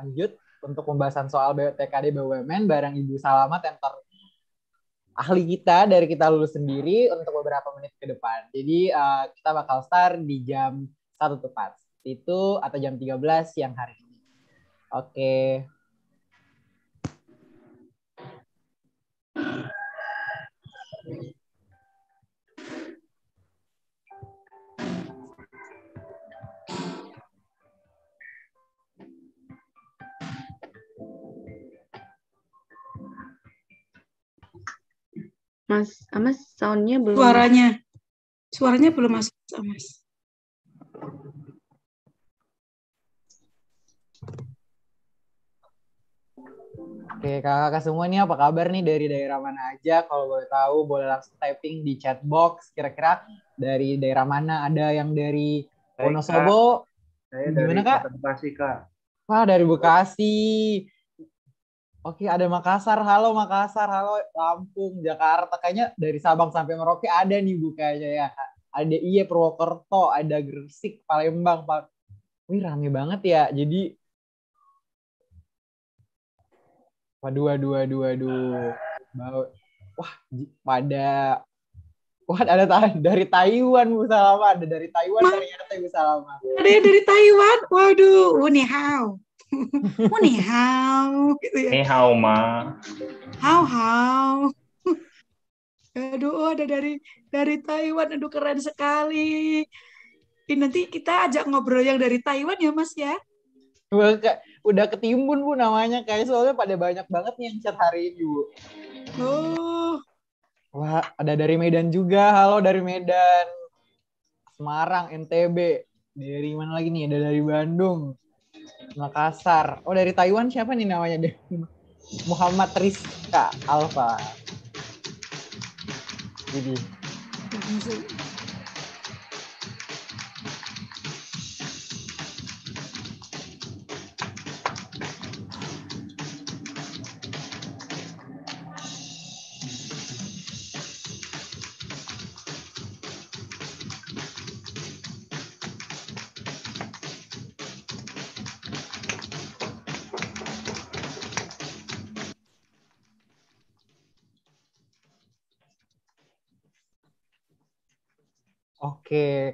lanjut untuk pembahasan soal BTKD BUMN bareng Ibu Salama Tentor ahli kita dari kita lulus sendiri untuk beberapa menit ke depan. Jadi uh, kita bakal start di jam satu tepat itu atau jam 13 siang hari ini. Oke. Okay. Mas Amas ah, soundnya belum suaranya suaranya belum masuk Mas Amas Oke kakak-kakak semua nih apa kabar nih dari daerah mana aja kalau boleh tahu boleh langsung typing di chat box kira-kira dari daerah mana ada yang dari Wonosobo saya dari Gimana, Bekasi kak Wah dari Bekasi Oke, ada Makassar. Halo Makassar, halo Lampung, Jakarta. Kayaknya dari Sabang sampai Merauke ada nih Bu kayaknya ya. Ada iya Purwokerto, ada Gresik, Palembang. Pal Wih, rame banget ya. Jadi Waduh, waduh, waduh, waduh. Wah, pada Wah, ada ta dari Taiwan Bu Salama, ada dari Taiwan ternyata Bu Salama. Ada dari Taiwan. Waduh, Unihao. oh nih how gitu ya. Nih how ma. How how. Aduh, ada dari dari Taiwan. Aduh, keren sekali. Eh, nanti kita ajak ngobrol yang dari Taiwan ya, Mas ya. Udah ketimbun Bu namanya kayak soalnya pada banyak banget nih yang chat hari ini, Bu. Oh. Wah, ada dari Medan juga. Halo dari Medan. Semarang, NTB. Dari mana lagi nih? Ada dari Bandung. Makassar. Oh dari Taiwan siapa nih namanya deh? Muhammad Rizka Alfa. Jadi.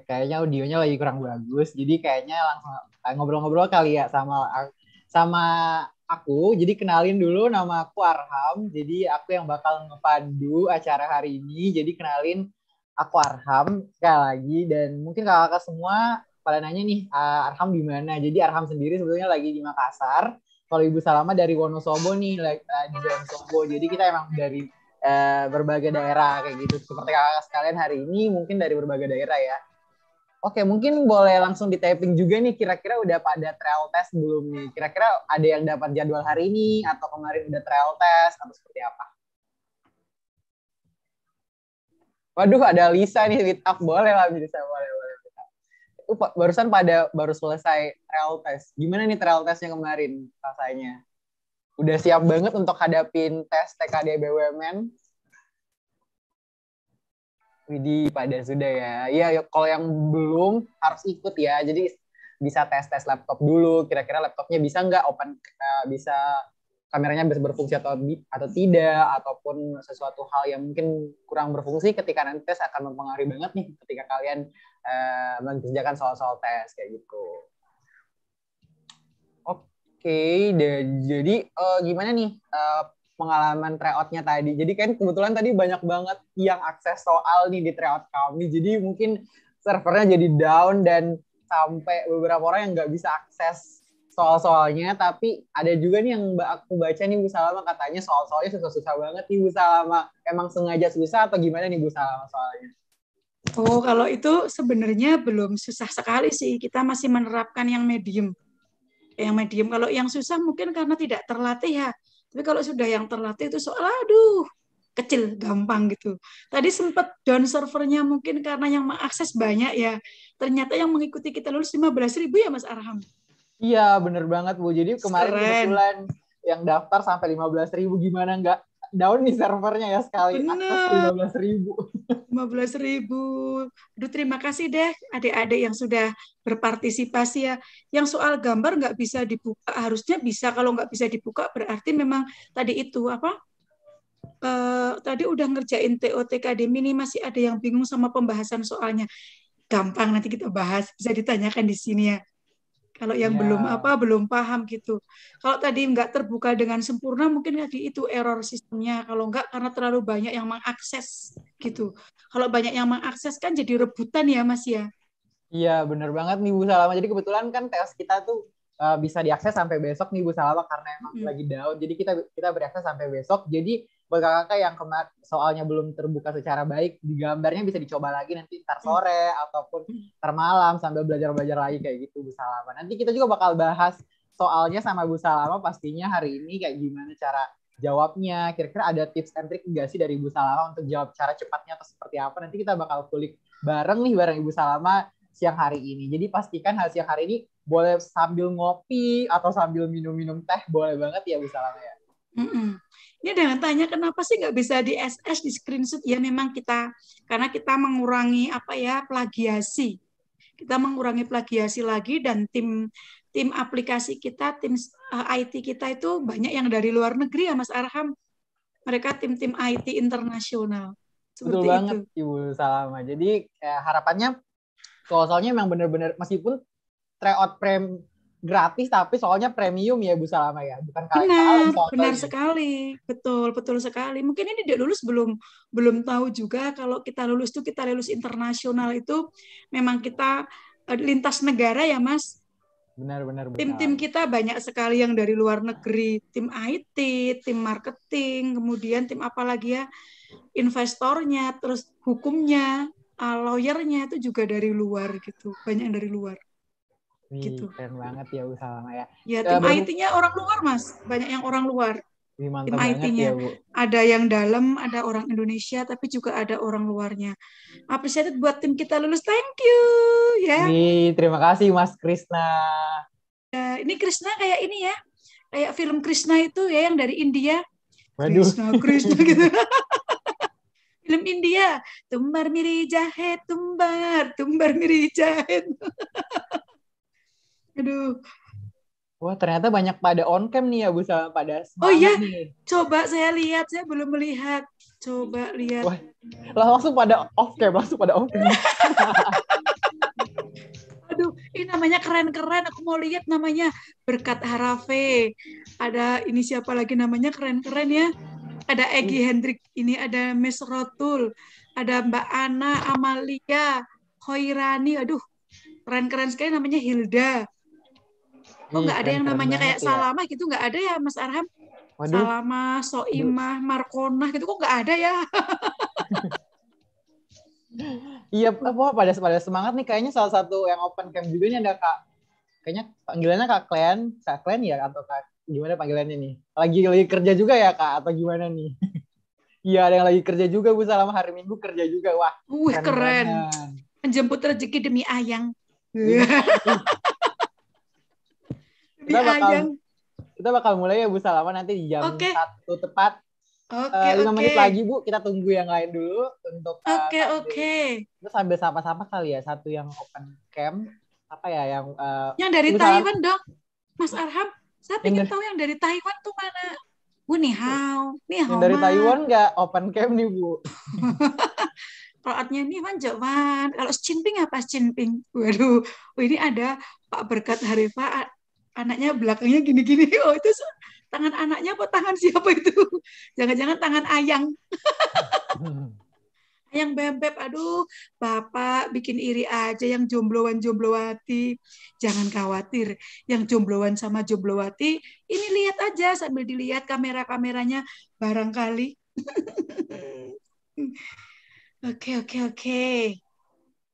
kayaknya audionya lagi kurang bagus. Jadi kayaknya langsung eh, ngobrol-ngobrol kali ya sama sama aku. Jadi kenalin dulu nama aku Arham. Jadi aku yang bakal ngepandu acara hari ini. Jadi kenalin aku Arham sekali lagi dan mungkin kakak-kakak semua pada nanya nih eh, Arham di mana. Jadi Arham sendiri sebetulnya lagi di Makassar. Kalau Ibu Salama dari Wonosobo nih eh, di Wonosobo. Jadi kita emang dari berbagai daerah kayak gitu. Seperti kakak sekalian hari ini mungkin dari berbagai daerah ya. Oke, mungkin boleh langsung di taping juga nih. Kira-kira udah pada trial test belum nih? Kira-kira ada yang dapat jadwal hari ini atau kemarin udah trial test atau seperti apa? Waduh, ada Lisa nih lead up. Boleh lah, Lisa. Boleh, boleh. Itu barusan pada baru selesai trial test. Gimana nih trial testnya kemarin rasanya? Udah siap banget untuk hadapin tes TKD BUMN? Widi, pada sudah ya. Iya, kalau yang belum harus ikut ya. Jadi bisa tes-tes laptop dulu. Kira-kira laptopnya bisa nggak open, eh, bisa kameranya bisa berfungsi atau atau tidak, ataupun sesuatu hal yang mungkin kurang berfungsi ketika nanti tes akan mempengaruhi banget nih ketika kalian uh, mengerjakan soal-soal tes kayak gitu. Oke, okay, jadi uh, gimana nih uh, pengalaman tryoutnya tadi. Jadi kan kebetulan tadi banyak banget yang akses soal nih di tryout kami. Jadi mungkin servernya jadi down dan sampai beberapa orang yang nggak bisa akses soal-soalnya. Tapi ada juga nih yang aku baca nih Bu Salama katanya soal-soalnya susah-susah banget nih Bu Salama. Emang sengaja susah atau gimana nih Bu Salama soalnya? Oh, kalau itu sebenarnya belum susah sekali sih. Kita masih menerapkan yang medium. Yang medium. Kalau yang susah mungkin karena tidak terlatih ya tapi kalau sudah yang terlatih itu soal aduh kecil gampang gitu. Tadi sempat down servernya mungkin karena yang mengakses banyak ya. Ternyata yang mengikuti kita lulus 15 ribu ya Mas Arham. Iya bener banget Bu. Jadi kemarin Keren. kebetulan yang daftar sampai 15 ribu gimana nggak daun nih servernya ya sekali Bener. atas 15 ribu. 15 ribu. Aduh terima kasih deh adik-adik yang sudah berpartisipasi ya. Yang soal gambar nggak bisa dibuka, harusnya bisa. Kalau nggak bisa dibuka berarti memang tadi itu apa? Uh, tadi udah ngerjain TOTKD mini masih ada yang bingung sama pembahasan soalnya. Gampang nanti kita bahas, bisa ditanyakan di sini ya. Kalau yang yeah. belum apa belum paham gitu. Kalau tadi nggak terbuka dengan sempurna mungkin lagi itu error sistemnya. Kalau nggak karena terlalu banyak yang mengakses gitu. Kalau banyak yang mengakses kan jadi rebutan ya Mas ya. Iya benar banget nih Bu Salama. Jadi kebetulan kan tes kita tuh uh, bisa diakses sampai besok nih Bu Salama karena emang hmm. lagi down. Jadi kita kita berakses sampai besok. Jadi buat kakak kakak yang kemar soalnya belum terbuka secara baik gambarnya bisa dicoba lagi nanti ntar hmm. sore ataupun ntar malam sambil belajar belajar lagi kayak gitu Bu Salama nanti kita juga bakal bahas soalnya sama Bu Salama pastinya hari ini kayak gimana cara jawabnya kira-kira ada tips and trick enggak sih dari Bu Salama untuk jawab cara cepatnya atau seperti apa nanti kita bakal kulik bareng nih bareng Ibu Salama siang hari ini jadi pastikan hasil siang hari ini boleh sambil ngopi atau sambil minum-minum teh boleh banget ya Bu Salama ya mm -mm. Ini dengan tanya kenapa sih nggak bisa di SS di screenshot? Ya memang kita karena kita mengurangi apa ya plagiasi. Kita mengurangi plagiasi lagi dan tim tim aplikasi kita, tim eh, IT kita itu banyak yang dari luar negeri ya Mas Arham. Mereka tim-tim IT internasional. Seperti Betul banget itu. Ibu Salama. Jadi eh, harapannya kalau soalnya memang benar-benar meskipun tryout prem gratis tapi soalnya premium ya Bu Salama ya bukan kali benar benar sekali betul betul sekali mungkin ini dia lulus belum belum tahu juga kalau kita lulus tuh kita lulus internasional itu memang kita eh, lintas negara ya Mas benar-benar tim-tim kita banyak sekali yang dari luar negeri tim IT tim marketing kemudian tim apa lagi ya investornya terus hukumnya eh, lawyernya itu juga dari luar gitu banyak yang dari luar gitu. Keren banget ya Bu Salma ya. Ya tim uh, IT-nya orang luar Mas, banyak yang orang luar. Wih, tim IT-nya ya, ada yang dalam, ada orang Indonesia, tapi juga ada orang luarnya. Appreciated buat tim kita lulus, thank you ya. Wih, terima kasih Mas Krisna. Ya, ini Krisna kayak ini ya, kayak film Krisna itu ya yang dari India. Waduh. Krishna, Krishna gitu. film India, tumbar miri jahe, tumbar, tumbar miri jahe. Aduh. Wah ternyata banyak pada on cam nih ya Bu sama pada Oh iya, nih. coba saya lihat, saya belum melihat. Coba lihat. Wah, langsung pada off cam, langsung pada off cam. Aduh, ini namanya keren-keren. Aku mau lihat namanya berkat harafe. Ada ini siapa lagi namanya keren-keren ya? Ada Egi hmm. Hendrik, ini ada Miss Rotul, ada Mbak Ana Amalia, Hoirani. Aduh, keren-keren sekali namanya Hilda. Kok nggak ada yang namanya kayak ya. Salama ya. gitu? Nggak ada ya, Mas Arham? Waduh. Salama, Soimah, Markonah gitu kok nggak ada ya? Iya, eh, wah pada pada semangat nih kayaknya salah satu yang open camp juga nih ada Kak. Kayaknya panggilannya Kak Klen, Kak Klen ya atau Kak gimana panggilannya nih? Lagi lagi kerja juga ya Kak atau gimana nih? Iya, ada yang lagi kerja juga Bu selama hari Minggu kerja juga. Wah. Wih, keren. keren. Menjemput rezeki demi ayang. Iya. kita iya, bakal ajang. kita bakal mulai ya Bu Salama nanti di jam okay. satu tepat. Oke, okay, uh, okay. menit lagi Bu, kita tunggu yang lain dulu untuk eh, Oke, oke. Okay. Terus sambil sapa-sapa kali ya, satu yang open camp apa ya yang uh, Yang dari Taiwan dok Mas Arham, saya pengen tahu yang dari Taiwan tuh mana? Bu Nihao, Nihao. Yang dari Taiwan nggak open camp nih Bu. Kalau artinya man jawaban kalau Xi apa Xi Waduh, ini ada Pak Berkat Harifah anaknya belakangnya gini-gini oh itu tangan anaknya apa tangan siapa itu jangan-jangan tangan ayang ayang bebek aduh bapak bikin iri aja yang jombloan jomblowati jangan khawatir yang jombloan sama jomblowati ini lihat aja sambil dilihat kamera-kameranya barangkali oke oke oke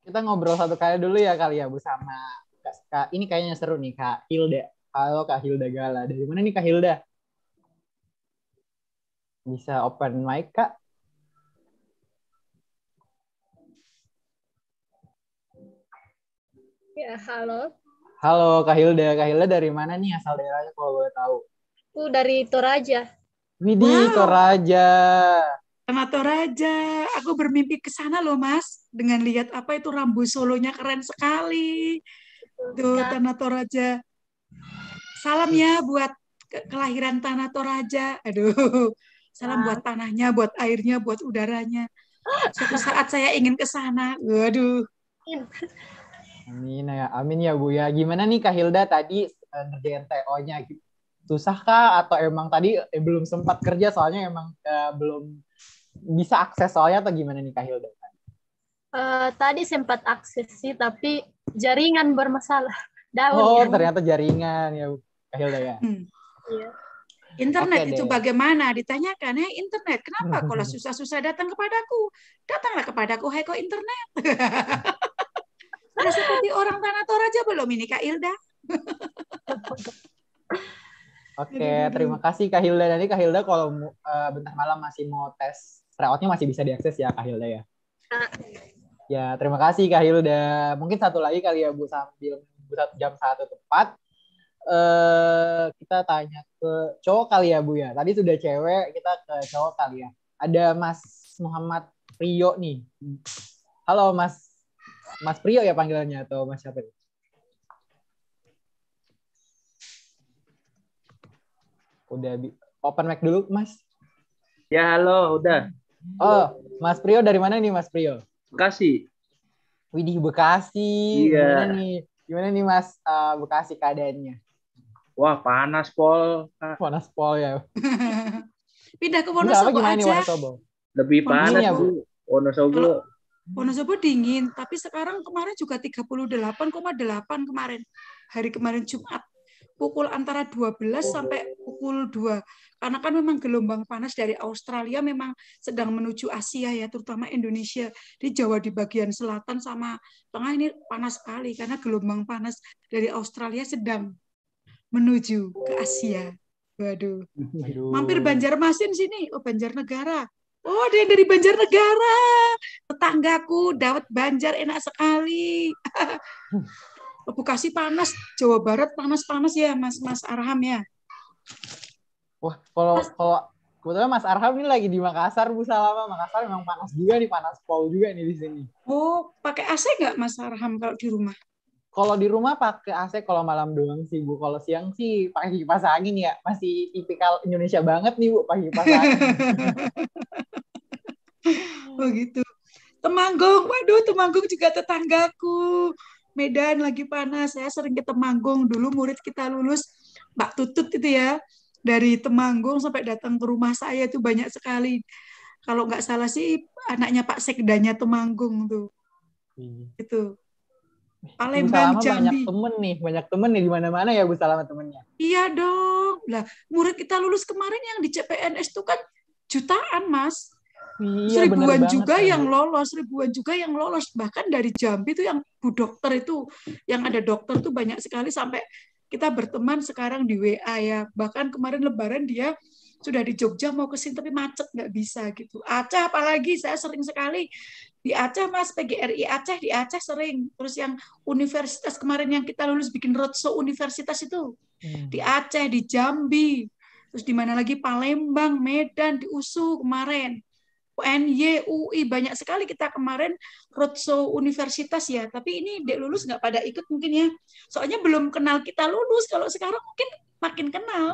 kita ngobrol satu kali dulu ya kali ya Bu sama Kak, ini kayaknya seru nih Kak Hilda. Halo Kak Hilda Gala. Dari mana nih Kak Hilda? Bisa open mic Kak? Ya, halo. Halo Kak Hilda. Kak Hilda dari mana nih asal daerahnya kalau boleh tahu? Aku dari Toraja. widi wow. Toraja. Sama Toraja. Aku bermimpi ke sana loh, Mas. Dengan lihat apa itu rambu solonya keren sekali. Tuh, Tanah Toraja. Salam ya buat kelahiran Tanah Toraja. Aduh, salam ah. buat tanahnya, buat airnya, buat udaranya. Suatu saat saya ingin ke sana. Waduh. Amin ya, amin ya Bu ya. Gimana nih Kak Hilda tadi eh, ngerjain TO-nya? Gitu? Susah kah atau emang tadi eh, belum sempat kerja soalnya emang eh, belum bisa akses soalnya atau gimana nih Kak Hilda? Uh, tadi sempat akses sih tapi jaringan bermasalah. Daun. Oh, ya. ternyata jaringan ya, Hilda ya. Hmm. Iya. Internet okay, itu deh. bagaimana? Ditanyakan, "Hei internet, kenapa kalau susah-susah datang kepadaku? Datanglah kepadaku, hei kok internet." Sudah seperti orang tanah toraja belum ini Kak Hilda? Oke, okay, terima kasih Kak Hilda. Nanti Kak Hilda kalau uh, bentar malam masih mau tes, reotnya masih bisa diakses ya Kak Hilda ya? Ah. Ya, terima kasih Kak Hilda. Mungkin satu lagi kali ya Bu sambil Bu satu jam satu tepat. Eh kita tanya ke cowok kali ya Bu ya. Tadi sudah cewek, kita ke cowok kali ya. Ada Mas Muhammad Rio nih. Halo Mas Mas Priyo ya panggilannya atau Mas siapa nih? Udah open mic dulu, Mas. Ya, halo, udah. Oh, Mas Priyo dari mana nih, Mas Priyo? Bekasi. Widih Bekasi. Iya. Gimana nih? Gimana nih Mas uh, Bekasi keadaannya? Wah panas Pol. Panas Pol ya. Pindah ke Wonosobo aja. Nih, Wonosobo? Lebih panas ya, Bu. Wonosobo. Wonosobo dingin, tapi sekarang kemarin juga 38,8 kemarin. Hari kemarin Jumat pukul antara 12 sampai pukul 2. Karena kan memang gelombang panas dari Australia memang sedang menuju Asia ya, terutama Indonesia. Di Jawa di bagian selatan sama tengah ini panas sekali karena gelombang panas dari Australia sedang menuju ke Asia. Waduh. Mampir Banjarmasin sini. Oh, Banjarnegara. Oh, dia dari Banjarnegara. Tetanggaku, Dawet Banjar enak sekali. Bekasi panas, Jawa Barat panas-panas ya Mas Mas Arham ya. Wah, kalau mas, kalau kebetulan Mas Arham ini lagi di Makassar Bu Salama. Makassar memang panas juga nih, panas pol juga nih di sini. Oh, pakai AC nggak Mas Arham kalau di rumah? Kalau di rumah pakai AC kalau malam doang sih Bu. Kalau siang sih pakai kipas angin ya. Masih tipikal Indonesia banget nih Bu pakai kipas angin. oh gitu. Temanggung, waduh Temanggung juga tetanggaku. Medan lagi panas. Saya sering ke Temanggung dulu murid kita lulus Mbak Tutut itu ya dari Temanggung sampai datang ke rumah saya itu banyak sekali. Kalau nggak salah sih anaknya Pak Sekdanya Temanggung tuh. Hmm. Itu. Palembang, Jambi. banyak temen nih, banyak temen nih di mana-mana ya Bu Salama temennya. Iya dong. Lah, murid kita lulus kemarin yang di CPNS itu kan jutaan, Mas. Iya, ribuan juga banget, yang lolos, ribuan juga yang lolos. Bahkan dari Jambi itu yang Bu Dokter itu, yang ada dokter tuh banyak sekali sampai kita berteman sekarang di WA ya. Bahkan kemarin Lebaran dia sudah di Jogja mau ke sini tapi macet nggak bisa gitu. Aceh apalagi saya sering sekali di Aceh Mas PGRI Aceh di Aceh sering. Terus yang universitas kemarin yang kita lulus bikin roadshow universitas itu hmm. di Aceh, di Jambi, terus di mana lagi Palembang, Medan, di USU kemarin. UNY, banyak sekali kita kemarin roadshow universitas ya. Tapi ini dek lulus nggak pada ikut mungkin ya. Soalnya belum kenal kita lulus. Kalau sekarang mungkin makin kenal.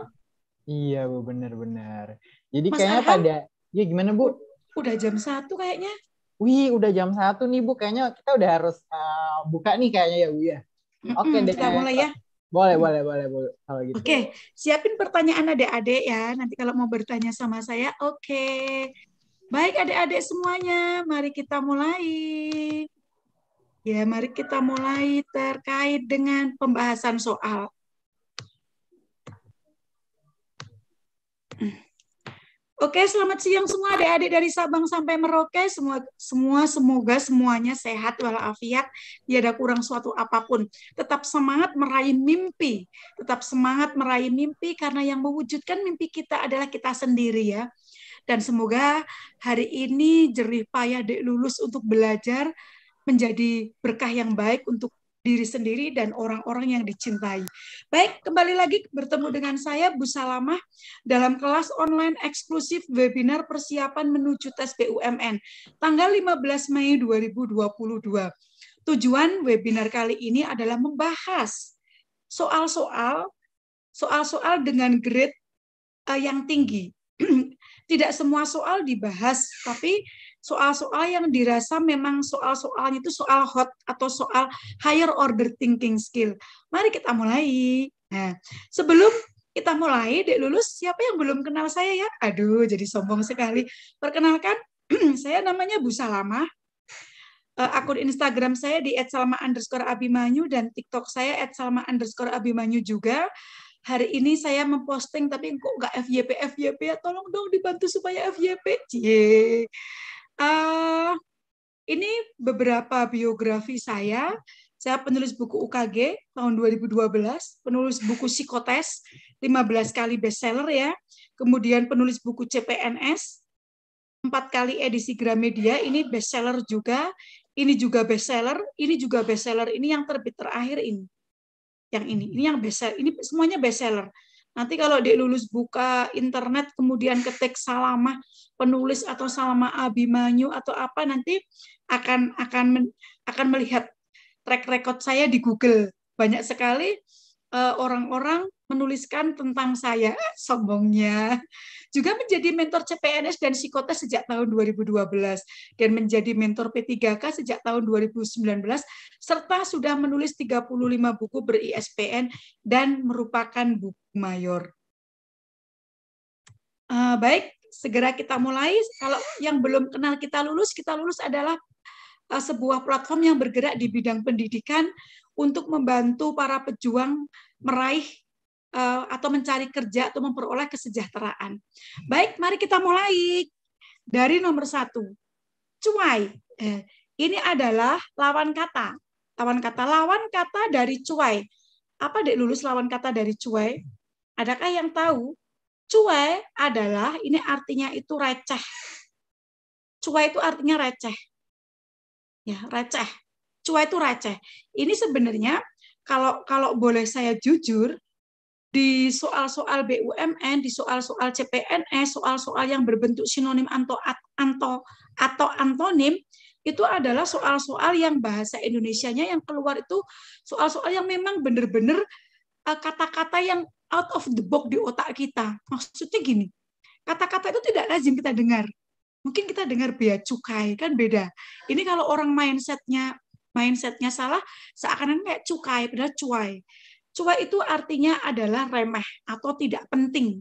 Iya bu, benar-benar. Jadi kayaknya Arhan, pada, ya gimana bu? Udah jam satu kayaknya. Wih, udah jam satu nih bu. Kayaknya kita udah harus uh, buka nih kayaknya ya bu ya. Mm -mm, Oke, deh kita mulai ya. Boleh, boleh, boleh, boleh. Kalau gitu. Oke, okay. siapin pertanyaan adik-adik ya. Nanti kalau mau bertanya sama saya, oke. Okay. Baik adik-adik semuanya, mari kita mulai. Ya, mari kita mulai terkait dengan pembahasan soal. Oke, selamat siang semua adik-adik dari Sabang sampai Merauke. Semua semua semoga semuanya sehat walafiat, Tidak ada kurang suatu apapun. Tetap semangat meraih mimpi, tetap semangat meraih mimpi karena yang mewujudkan mimpi kita adalah kita sendiri ya. Dan semoga hari ini jerih payah dek lulus untuk belajar menjadi berkah yang baik untuk diri sendiri dan orang-orang yang dicintai. Baik, kembali lagi bertemu dengan saya Bu Salamah dalam kelas online eksklusif webinar persiapan menuju tes BUMN tanggal 15 Mei 2022. Tujuan webinar kali ini adalah membahas soal-soal soal-soal dengan grade eh, yang tinggi tidak semua soal dibahas, tapi soal-soal yang dirasa memang soal-soalnya itu soal hot atau soal higher order thinking skill. Mari kita mulai. Nah, sebelum kita mulai, Dek Lulus, siapa yang belum kenal saya ya? Aduh, jadi sombong sekali. Perkenalkan, saya namanya Bu Salama. Eh, akun Instagram saya di @salma_abimanyu dan TikTok saya @salma_abimanyu juga hari ini saya memposting tapi kok nggak FYP FYP ya tolong dong dibantu supaya FYP. Cie. Uh, ini beberapa biografi saya. Saya penulis buku UKG tahun 2012, penulis buku Psikotes 15 kali bestseller ya. Kemudian penulis buku CPNS empat kali edisi Gramedia ini bestseller juga, ini juga bestseller, ini juga bestseller, ini yang terbit terakhir ini yang ini. Ini yang hmm. best Ini semuanya bestseller Nanti kalau dia lulus buka internet kemudian ketik Salamah penulis atau Salamah Abimanyu atau apa nanti akan akan akan melihat track record saya di Google. Banyak sekali Eh, orang-orang menuliskan tentang saya, eh, sombongnya. Juga menjadi mentor CPNS dan Psikotes sejak tahun 2012 dan menjadi mentor P3K sejak tahun 2019 serta sudah menulis 35 buku ber-ISPN dan merupakan buku mayor. Uh, baik, segera kita mulai. Kalau yang belum kenal kita lulus, kita lulus adalah sebuah platform yang bergerak di bidang pendidikan untuk membantu para pejuang meraih eh, atau mencari kerja atau memperoleh kesejahteraan. Baik, mari kita mulai dari nomor satu, cuai. Eh, ini adalah lawan kata. Lawan kata, lawan kata dari cuai. Apa dek lulus lawan kata dari cuai? Adakah yang tahu? Cuai adalah ini artinya itu receh. Cuai itu artinya receh. Ya, receh cuek itu receh. Ini sebenarnya kalau kalau boleh saya jujur di soal-soal BUMN, di soal-soal CPNS, soal-soal yang berbentuk sinonim atau anto atau antonim itu adalah soal-soal yang bahasa Indonesia-nya yang keluar itu soal-soal yang memang benar-benar eh, kata-kata yang out of the box di otak kita. Maksudnya gini, kata-kata itu tidak lazim kita dengar. Mungkin kita dengar bea cukai, kan beda. Ini kalau orang mindset-nya mindsetnya salah, seakan-akan kayak cukai, padahal cuai. Cuai itu artinya adalah remeh atau tidak penting.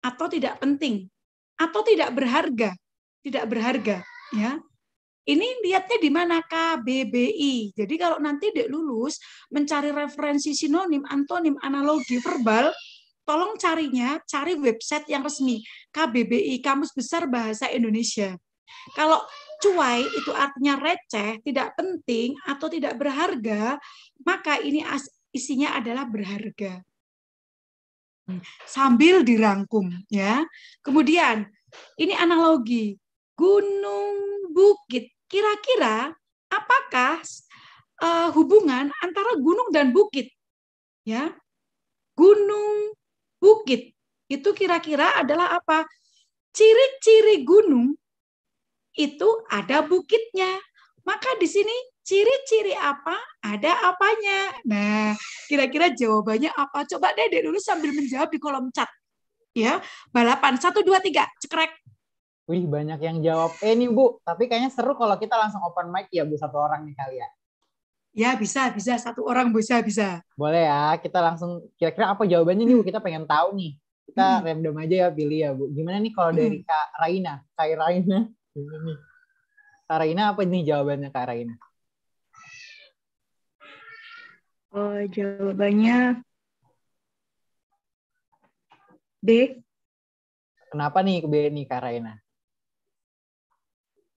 Atau tidak penting. Atau tidak berharga. Tidak berharga. ya Ini lihatnya di mana? KBBI. Jadi kalau nanti dek lulus, mencari referensi sinonim, antonim, analogi, verbal, tolong carinya, cari website yang resmi. KBBI, Kamus Besar Bahasa Indonesia. Kalau cuai itu artinya receh, tidak penting atau tidak berharga, maka ini isinya adalah berharga. Hmm. Sambil dirangkum ya. Kemudian ini analogi gunung bukit. Kira-kira apakah eh, hubungan antara gunung dan bukit? Ya. Gunung bukit itu kira-kira adalah apa? Ciri-ciri gunung itu ada bukitnya. Maka di sini ciri-ciri apa? Ada apanya? Nah, kira-kira jawabannya apa? Coba deh Dede dulu sambil menjawab di kolom chat. Ya, balapan satu dua tiga, cekrek. Wih, banyak yang jawab. Eh ini Bu, tapi kayaknya seru kalau kita langsung open mic ya Bu, satu orang nih kali ya. Ya bisa, bisa. Satu orang bisa, bisa. Boleh ya, kita langsung kira-kira apa jawabannya nih Bu, kita pengen tahu nih. Kita hmm. random aja ya, pilih ya Bu. Gimana nih kalau dari hmm. Kak Raina? Kak Raina? Ini nih. apa ini jawabannya Raina? Oh, eh, jawabannya B. Kenapa nih B nih Raina?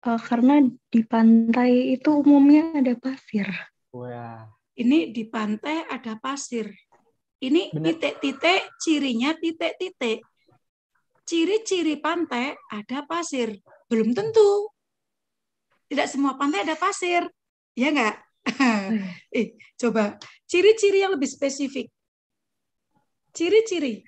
Uh, eh, karena di pantai itu umumnya ada pasir. Wah. Ini di pantai ada pasir. Ini titik-titik cirinya titik-titik. Ciri-ciri pantai ada pasir. Belum tentu. Tidak semua pantai ada pasir. Ya enggak? eh, coba ciri-ciri yang lebih spesifik. Ciri-ciri.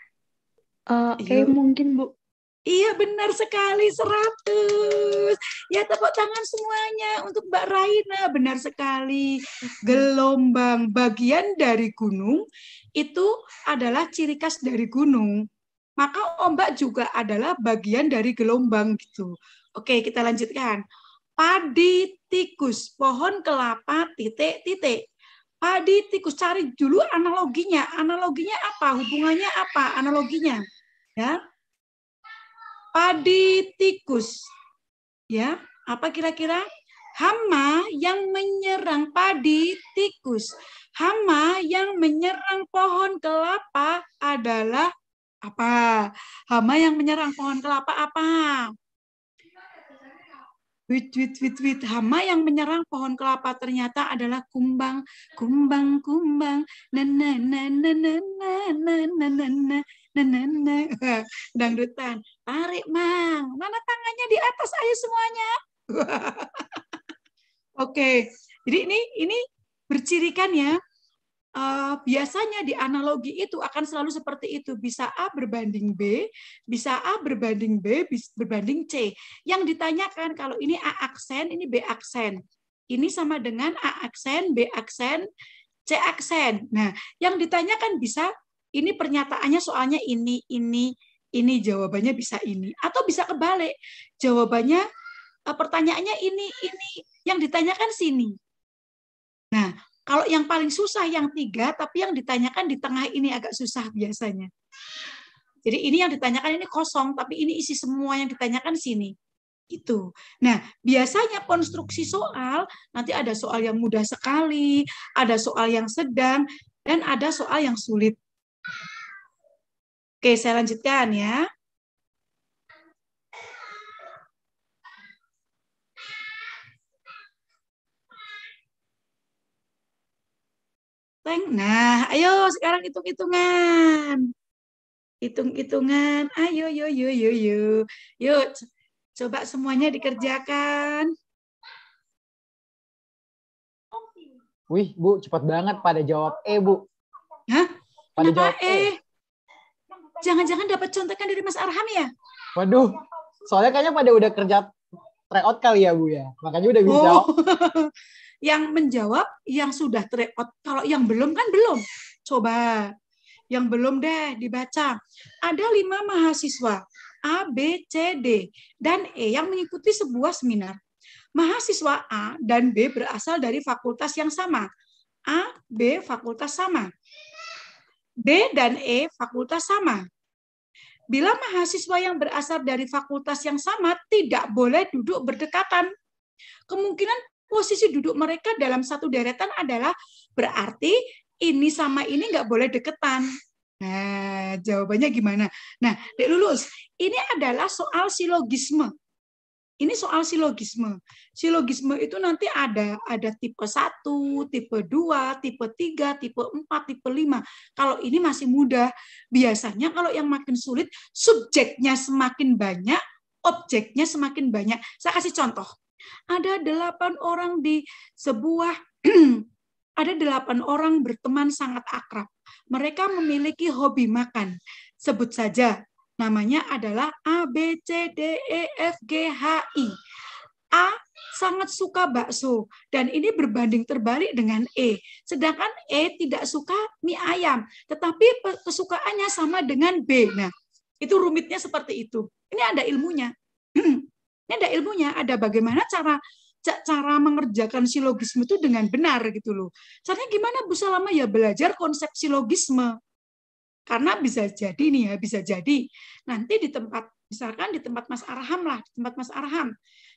Uh, eh, iya. mungkin Bu. Iya benar sekali seratus Ya tepuk tangan semuanya untuk Mbak Raina. Benar sekali. Gelombang bagian dari gunung itu adalah ciri khas dari gunung. Maka ombak juga adalah bagian dari gelombang gitu. Oke, kita lanjutkan. Padi tikus, pohon kelapa titik-titik. Padi tikus cari dulu analoginya. Analoginya apa? Hubungannya apa? Analoginya. Ya. Padi tikus. Ya, apa kira-kira? hama yang menyerang padi tikus. Hama yang menyerang pohon kelapa adalah apa? Hama yang menyerang pohon kelapa apa? Wit, wit, wit, wit. Hama yang menyerang pohon kelapa ternyata adalah kumbang. Kumbang, kumbang. dangdutan. Tarik, Mang. Mana tangannya di atas, ayo semuanya. Oke, jadi ini ini bercirikan ya uh, biasanya di analogi itu akan selalu seperti itu. Bisa A berbanding B, bisa A berbanding B, berbanding C. Yang ditanyakan kalau ini A aksen, ini B aksen. Ini sama dengan A aksen, B aksen, C aksen. Nah, yang ditanyakan bisa ini pernyataannya soalnya ini, ini, ini jawabannya bisa ini. Atau bisa kebalik. Jawabannya eh, pertanyaannya ini, ini. Yang ditanyakan sini. Nah, kalau yang paling susah yang tiga, tapi yang ditanyakan di tengah ini agak susah biasanya. Jadi ini yang ditanyakan ini kosong, tapi ini isi semua yang ditanyakan sini. Itu. Nah, biasanya konstruksi soal, nanti ada soal yang mudah sekali, ada soal yang sedang, dan ada soal yang sulit. Oke, saya lanjutkan ya. Teng. Nah, ayo sekarang hitung-hitungan. Hitung-hitungan. Ayo, yo, yo, yo, yo. Yuk, coba semuanya dikerjakan. Wih, Bu, cepat banget pada jawab E, Bu. Hah? Pada Kenapa jawab E? e? Jangan-jangan dapat contekan dari Mas Arham ya? Waduh, soalnya kayaknya pada udah kerja tryout kali ya, Bu ya. Makanya udah bisa oh. yang menjawab yang sudah terekod. Kalau yang belum kan belum. Coba yang belum deh dibaca. Ada lima mahasiswa A, B, C, D, dan E yang mengikuti sebuah seminar. Mahasiswa A dan B berasal dari fakultas yang sama. A, B fakultas sama. D dan E fakultas sama. Bila mahasiswa yang berasal dari fakultas yang sama tidak boleh duduk berdekatan. Kemungkinan posisi duduk mereka dalam satu deretan adalah berarti ini sama ini nggak boleh deketan. Nah, jawabannya gimana? Nah, Dek Lulus, ini adalah soal silogisme. Ini soal silogisme. Silogisme itu nanti ada ada tipe 1, tipe 2, tipe 3, tipe 4, tipe 5. Kalau ini masih mudah, biasanya kalau yang makin sulit, subjeknya semakin banyak, objeknya semakin banyak. Saya kasih contoh ada delapan orang di sebuah ada delapan orang berteman sangat akrab. Mereka memiliki hobi makan. Sebut saja namanya adalah A B C D E F G H I. A sangat suka bakso dan ini berbanding terbalik dengan E. Sedangkan E tidak suka mie ayam, tetapi kesukaannya sama dengan B. Nah, itu rumitnya seperti itu. Ini ada ilmunya. Ini ada ilmunya, ada bagaimana cara cara mengerjakan silogisme itu dengan benar gitu loh. Caranya gimana Bu Salama ya belajar konsep silogisme. Karena bisa jadi nih ya, bisa jadi nanti di tempat misalkan di tempat Mas Arham lah, di tempat Mas Arham.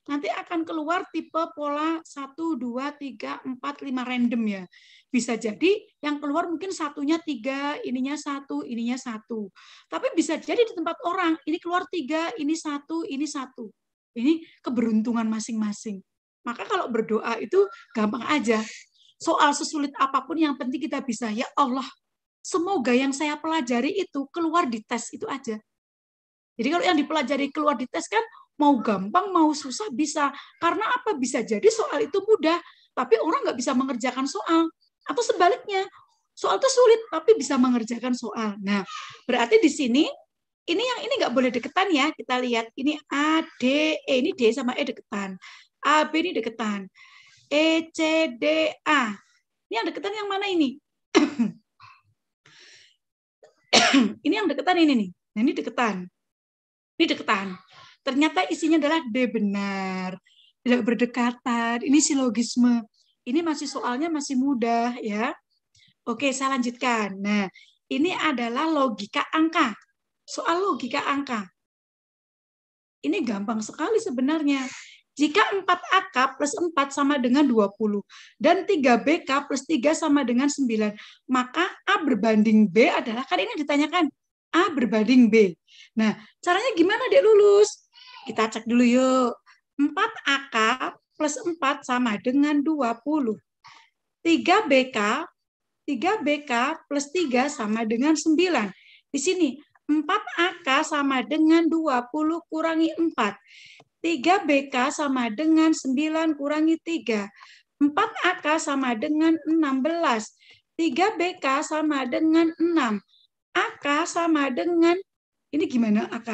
Nanti akan keluar tipe pola satu dua tiga empat lima random ya. Bisa jadi yang keluar mungkin satunya tiga, ininya satu, ininya satu. Tapi bisa jadi di tempat orang ini keluar tiga, ini satu, ini satu ini keberuntungan masing-masing. Maka kalau berdoa itu gampang aja. Soal sesulit apapun yang penting kita bisa, ya Allah, semoga yang saya pelajari itu keluar di tes itu aja. Jadi kalau yang dipelajari keluar di tes kan mau gampang mau susah bisa. Karena apa? Bisa jadi soal itu mudah, tapi orang nggak bisa mengerjakan soal. Atau sebaliknya, soal itu sulit tapi bisa mengerjakan soal. Nah, berarti di sini ini yang ini nggak boleh deketan ya. Kita lihat ini A, D, E. Ini D sama E deketan. A, B ini deketan. E, C, D, A. Ini yang deketan yang mana ini? ini yang deketan ini nih. Nah, ini deketan. Ini deketan. Ternyata isinya adalah D benar. Tidak berdekatan. Ini silogisme. Ini masih soalnya masih mudah ya. Oke, saya lanjutkan. Nah, ini adalah logika angka soal logika angka. Ini gampang sekali sebenarnya. Jika 4AK plus 4 sama dengan 20 dan 3BK plus 3 sama dengan 9, maka A berbanding B adalah, kan ini ditanyakan, A berbanding B. Nah, caranya gimana dia lulus? Kita cek dulu yuk. 4AK plus 4 sama dengan 20. 3BK 3 BK plus 3 sama dengan 9. Di sini 4 AK sama dengan 20 kurangi 4. 3 BK sama dengan 9 kurangi 3. 4 AK sama dengan 16. 3 BK sama dengan 6. AK sama dengan, ini gimana AK?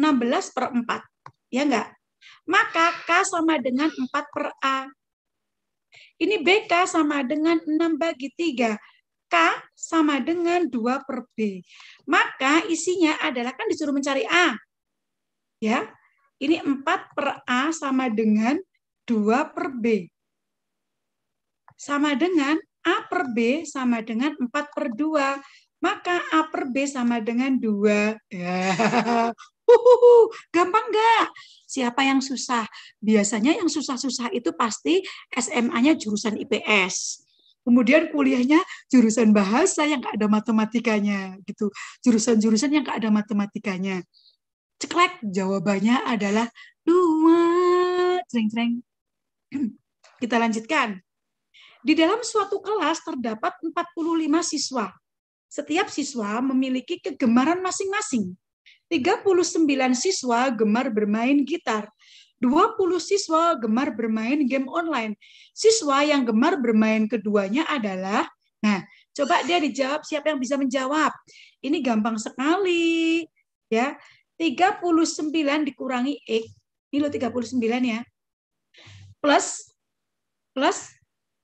16 per 4, ya enggak? Maka K sama dengan 4 per A. Ini BK sama dengan 6 bagi 3. K sama dengan 2 per B. Maka isinya adalah, kan disuruh mencari A. ya Ini 4 per A sama dengan 2 per B. Sama dengan A per B sama dengan 4 per 2. Maka A per B sama dengan 2. Ya. Uhuhu, gampang nggak? Siapa yang susah? Biasanya yang susah-susah itu pasti SMA-nya jurusan IPS Kemudian kuliahnya jurusan bahasa yang nggak ada matematikanya gitu. Jurusan-jurusan yang nggak ada matematikanya. Ceklek jawabannya adalah dua. Cereng-cereng. Kita lanjutkan. Di dalam suatu kelas terdapat 45 siswa. Setiap siswa memiliki kegemaran masing-masing. 39 siswa gemar bermain gitar. 20 siswa gemar bermain game online. Siswa yang gemar bermain keduanya adalah, nah coba dia dijawab siapa yang bisa menjawab. Ini gampang sekali. ya 39 dikurangi X, ini puluh 39 ya. Plus, plus,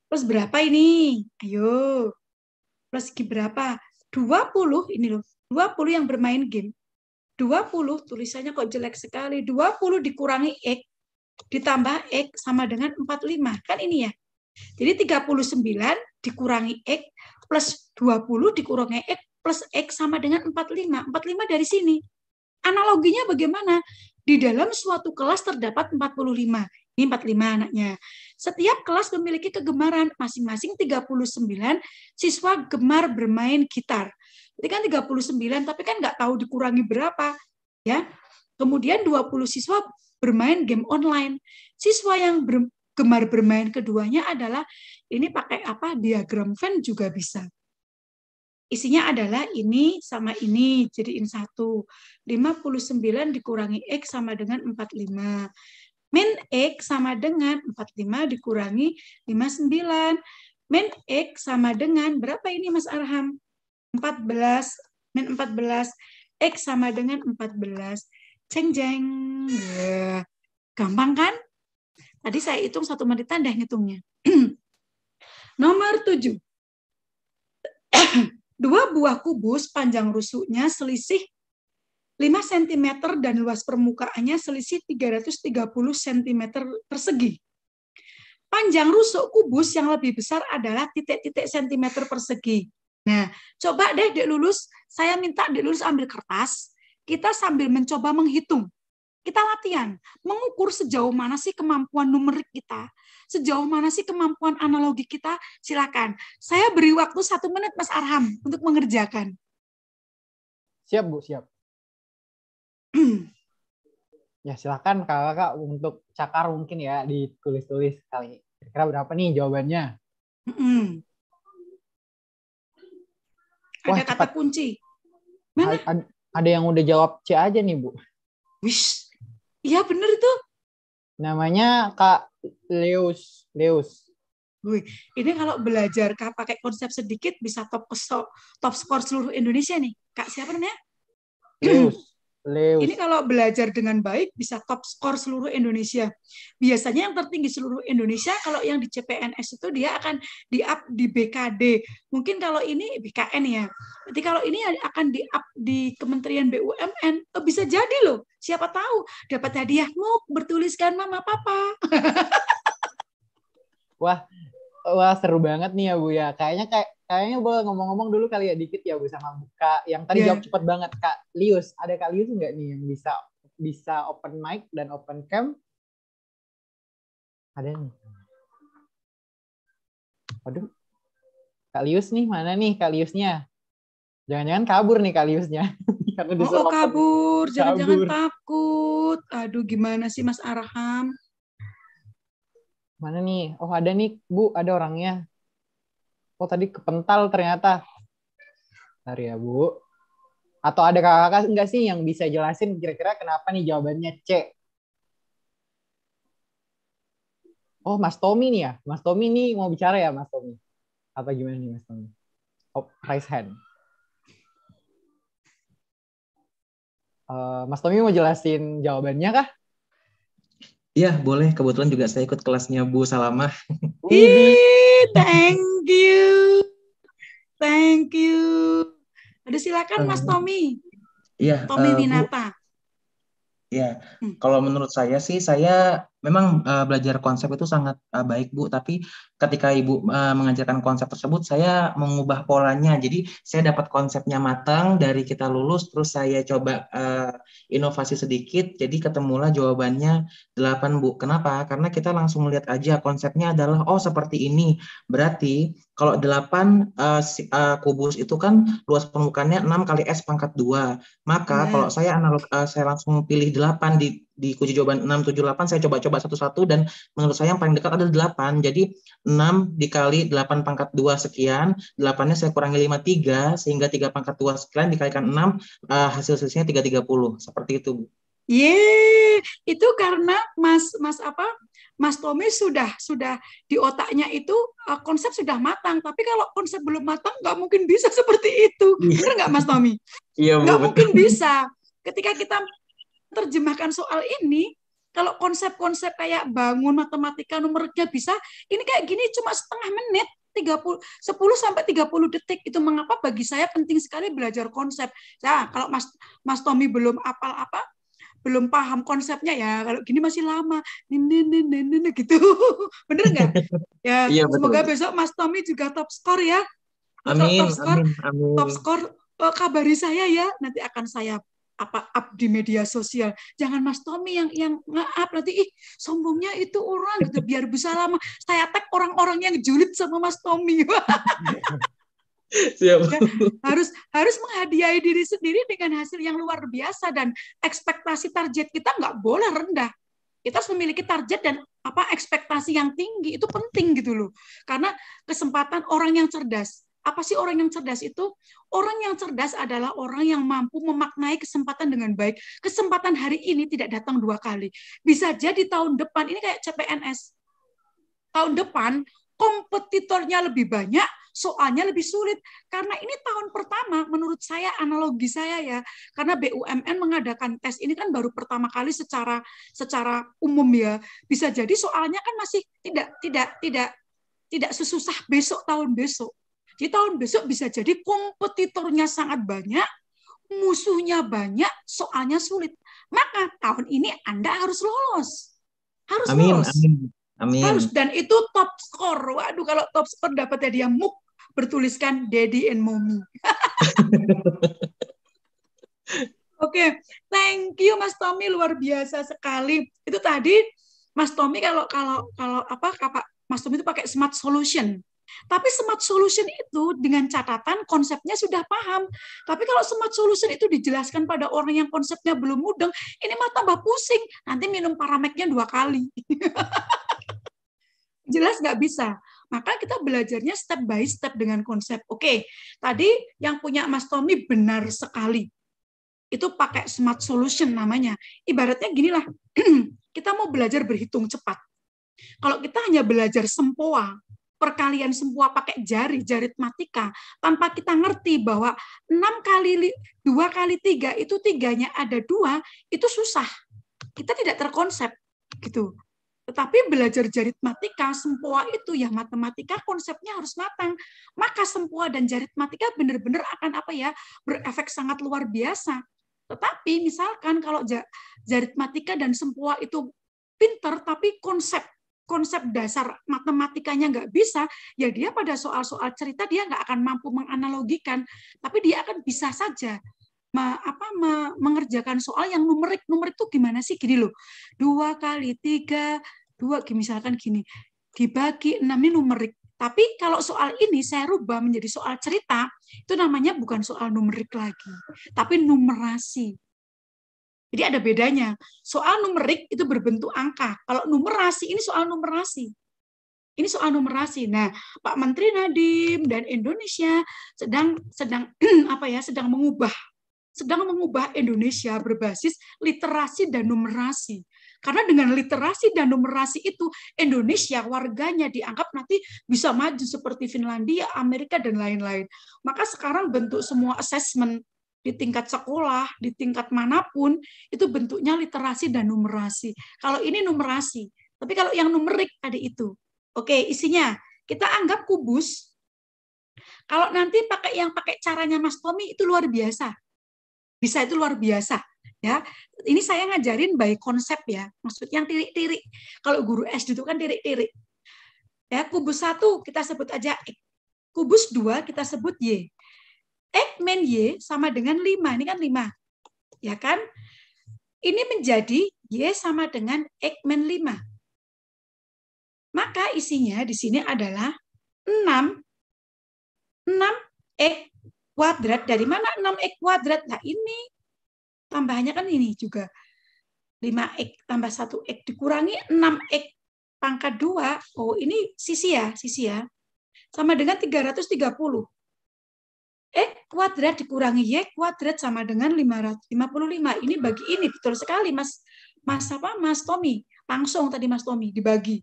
plus berapa ini? Ayo, plus berapa? 20, ini loh, 20 yang bermain game. 20 tulisannya kok jelek sekali. 20 dikurangi X ditambah X sama dengan 45. Kan ini ya. Jadi 39 dikurangi X plus 20 dikurangi X plus X sama dengan 45. 45 dari sini. Analoginya bagaimana? Di dalam suatu kelas terdapat 45. Ini 45 anaknya. Setiap kelas memiliki kegemaran. Masing-masing 39 siswa gemar bermain gitar. Jadi kan 39, tapi kan nggak tahu dikurangi berapa. ya. Kemudian 20 siswa bermain game online. Siswa yang ber, gemar bermain keduanya adalah ini pakai apa diagram Venn juga bisa. Isinya adalah ini sama ini, jadiin satu. 59 dikurangi X sama dengan 45. Min X sama dengan 45 dikurangi 59. Min X sama dengan, berapa ini Mas Arham? 14, min 14. X sama dengan 14 jeng jeng. Gampang kan? Tadi saya hitung satu menit tanda ngitungnya. Nomor tujuh. Dua buah kubus panjang rusuknya selisih 5 cm dan luas permukaannya selisih 330 cm persegi. Panjang rusuk kubus yang lebih besar adalah titik-titik cm persegi. Nah, coba deh dek lulus, saya minta dek lulus ambil kertas, kita sambil mencoba menghitung. Kita latihan, mengukur sejauh mana sih kemampuan numerik kita, sejauh mana sih kemampuan analogi kita, silakan. Saya beri waktu satu menit Mas Arham untuk mengerjakan. Siap Bu, siap. ya silakan kakak-kakak untuk cakar mungkin ya ditulis-tulis kali. Kira-kira berapa nih jawabannya? Wah, ada kata cepat. kunci. Mana? ada yang udah jawab C aja nih, Bu. Wis. Iya bener itu. Namanya Kak Leus. Leus. Wih, ini kalau belajar Kak pakai konsep sedikit bisa top top skor seluruh Indonesia nih. Kak siapa namanya? Leus. Leus. Ini kalau belajar dengan baik bisa top skor seluruh Indonesia. Biasanya yang tertinggi seluruh Indonesia kalau yang di CPNS itu dia akan di up di BKD. Mungkin kalau ini BKN ya. Nanti kalau ini akan di up di Kementerian BUMN eh, bisa jadi loh. Siapa tahu dapat hadiah mau bertuliskan mama papa. Wah, wah seru banget nih ya Bu ya. Kayaknya kayak kayaknya boleh ngomong-ngomong dulu kali ya dikit ya Bu sama kak. yang tadi yeah. jawab cepet banget Kak Lius. Ada Kak Lius nggak nih yang bisa bisa open mic dan open cam? Ada nih. Waduh. Kak Lius nih mana nih Kak Liusnya? Jangan-jangan kabur nih Kak Liusnya. oh kabur, jangan-jangan takut. Aduh gimana sih Mas Arham? mana nih? Oh ada nih Bu, ada orangnya. Oh tadi kepental ternyata. Ntar ya Bu. Atau ada kakak-kakak enggak sih yang bisa jelasin kira-kira kenapa nih jawabannya C? Oh Mas Tommy nih ya, Mas Tommy nih mau bicara ya Mas Tommy. Apa gimana nih Mas Tommy? Oh, raise hand. Uh, Mas Tommy mau jelasin jawabannya kah? Iya, boleh. Kebetulan juga saya ikut kelasnya Bu Salamah. thank you. Thank you. Ada silakan Mas eh, Tommy. Iya. Tommy uh, Winata. Iya. Hmm. Kalau menurut saya sih saya memang uh, belajar konsep itu sangat uh, baik Bu, tapi ketika Ibu uh, mengajarkan konsep tersebut saya mengubah polanya. Jadi saya dapat konsepnya matang dari kita lulus terus saya coba uh, inovasi sedikit jadi ketemulah jawabannya 8 Bu. Kenapa? Karena kita langsung melihat aja konsepnya adalah oh seperti ini. Berarti kalau 8 uh, uh, kubus itu kan luas permukaannya 6 kali S pangkat 2. Maka yeah. kalau saya analog uh, saya langsung pilih 8 di di kunci jawaban 6, 7, 8 saya coba-coba satu-satu dan menurut saya yang paling dekat ada 8. Jadi 6 dikali 8 pangkat 2 sekian, 8-nya saya kurangi 5, 3 sehingga 3 pangkat 2 sekian dikalikan 6 uh, eh, hasil selesainya 330. Seperti itu, Bu. itu karena Mas Mas apa? Mas Tommy sudah sudah di otaknya itu uh, konsep sudah matang, tapi kalau konsep belum matang nggak mungkin bisa seperti itu. Iya. Benar nggak Mas Tommy? Iya, nggak mungkin bisa ketika kita terjemahkan soal ini, kalau konsep-konsep kayak bangun matematika nomor dia bisa, ini kayak gini cuma setengah menit, 30 10 sampai 30 detik itu mengapa bagi saya penting sekali belajar konsep. Nah, kalau Mas Mas Tommy belum apal apa belum paham konsepnya ya kalau gini masih lama nene nene nene gitu bener nggak ya iya, semoga betul. besok Mas Tommy juga top skor ya amin, top, top skor amin, eh, amin. top skor kabari saya ya nanti akan saya apa up di media sosial. Jangan Mas Tommy yang yang nge-up nanti ih sombongnya itu orang gitu biar bisa lama. Saya tag orang-orang yang julid sama Mas Tommy. Ya, harus harus menghadiahi diri sendiri dengan hasil yang luar biasa dan ekspektasi target kita nggak boleh rendah. Kita harus memiliki target dan apa ekspektasi yang tinggi itu penting gitu loh. Karena kesempatan orang yang cerdas apa sih orang yang cerdas itu? Orang yang cerdas adalah orang yang mampu memaknai kesempatan dengan baik. Kesempatan hari ini tidak datang dua kali. Bisa jadi tahun depan, ini kayak CPNS. Tahun depan, kompetitornya lebih banyak, soalnya lebih sulit. Karena ini tahun pertama, menurut saya analogi saya ya, karena BUMN mengadakan tes ini kan baru pertama kali secara secara umum ya. Bisa jadi soalnya kan masih tidak tidak tidak tidak sesusah besok tahun besok di tahun besok bisa jadi kompetitornya sangat banyak, musuhnya banyak, soalnya sulit. Maka tahun ini Anda harus lolos. Harus amin, lolos. Amin. Amin. Harus dan itu top score. Waduh kalau top score dapat hadiah muk bertuliskan Daddy and Mommy. Oke, okay. thank you Mas Tommy luar biasa sekali. Itu tadi Mas Tommy kalau kalau kalau apa Mas Tommy itu pakai smart solution. Tapi smart solution itu dengan catatan konsepnya sudah paham. Tapi kalau smart solution itu dijelaskan pada orang yang konsepnya belum mudeng, ini mah tambah pusing. Nanti minum parameknya dua kali. Jelas nggak bisa. Maka kita belajarnya step by step dengan konsep. Oke, tadi yang punya Mas Tommy benar sekali. Itu pakai smart solution namanya. Ibaratnya ginilah, kita mau belajar berhitung cepat. Kalau kita hanya belajar sempoa, perkalian semua pakai jari, jari matika, tanpa kita ngerti bahwa enam kali dua kali tiga itu tiganya ada dua, itu susah. Kita tidak terkonsep gitu. Tetapi belajar jari matika semua itu ya matematika konsepnya harus matang. Maka semua dan jari matika benar-benar akan apa ya berefek sangat luar biasa. Tetapi misalkan kalau jari matika dan semua itu pinter tapi konsep konsep dasar matematikanya nggak bisa, ya dia pada soal-soal cerita dia nggak akan mampu menganalogikan, tapi dia akan bisa saja ma, apa ma, mengerjakan soal yang numerik. Numerik itu gimana sih? Gini loh, dua kali tiga, dua misalkan gini, dibagi enam ini numerik. Tapi kalau soal ini saya rubah menjadi soal cerita, itu namanya bukan soal numerik lagi, tapi numerasi. Jadi ada bedanya. Soal numerik itu berbentuk angka. Kalau numerasi ini soal numerasi. Ini soal numerasi. Nah, Pak Menteri Nadiem dan Indonesia sedang sedang apa ya, sedang mengubah sedang mengubah Indonesia berbasis literasi dan numerasi. Karena dengan literasi dan numerasi itu Indonesia warganya dianggap nanti bisa maju seperti Finlandia, Amerika dan lain-lain. Maka sekarang bentuk semua assessment di tingkat sekolah, di tingkat manapun, itu bentuknya literasi dan numerasi. Kalau ini numerasi, tapi kalau yang numerik ada itu. Oke, isinya kita anggap kubus. Kalau nanti pakai yang pakai caranya Mas Tommy itu luar biasa. Bisa itu luar biasa ya ini saya ngajarin by konsep ya maksudnya yang tirik-tirik kalau guru SD itu kan tirik-tirik ya kubus satu kita sebut aja x kubus dua kita sebut y X min Y sama dengan 5. Ini kan 5. Ya kan? Ini menjadi Y sama dengan X min 5. Maka isinya di sini adalah 6 6 X kuadrat. Dari mana 6 X kuadrat? Nah ini tambahannya kan ini juga. 5 X tambah 1 X dikurangi 6 X pangkat 2. Oh ini sisi ya, sisi ya. Sama dengan 330. E kuadrat dikurangi Y kuadrat sama dengan 555. Ini bagi ini betul sekali Mas Mas apa Mas Tommy, langsung tadi Mas Tommy dibagi.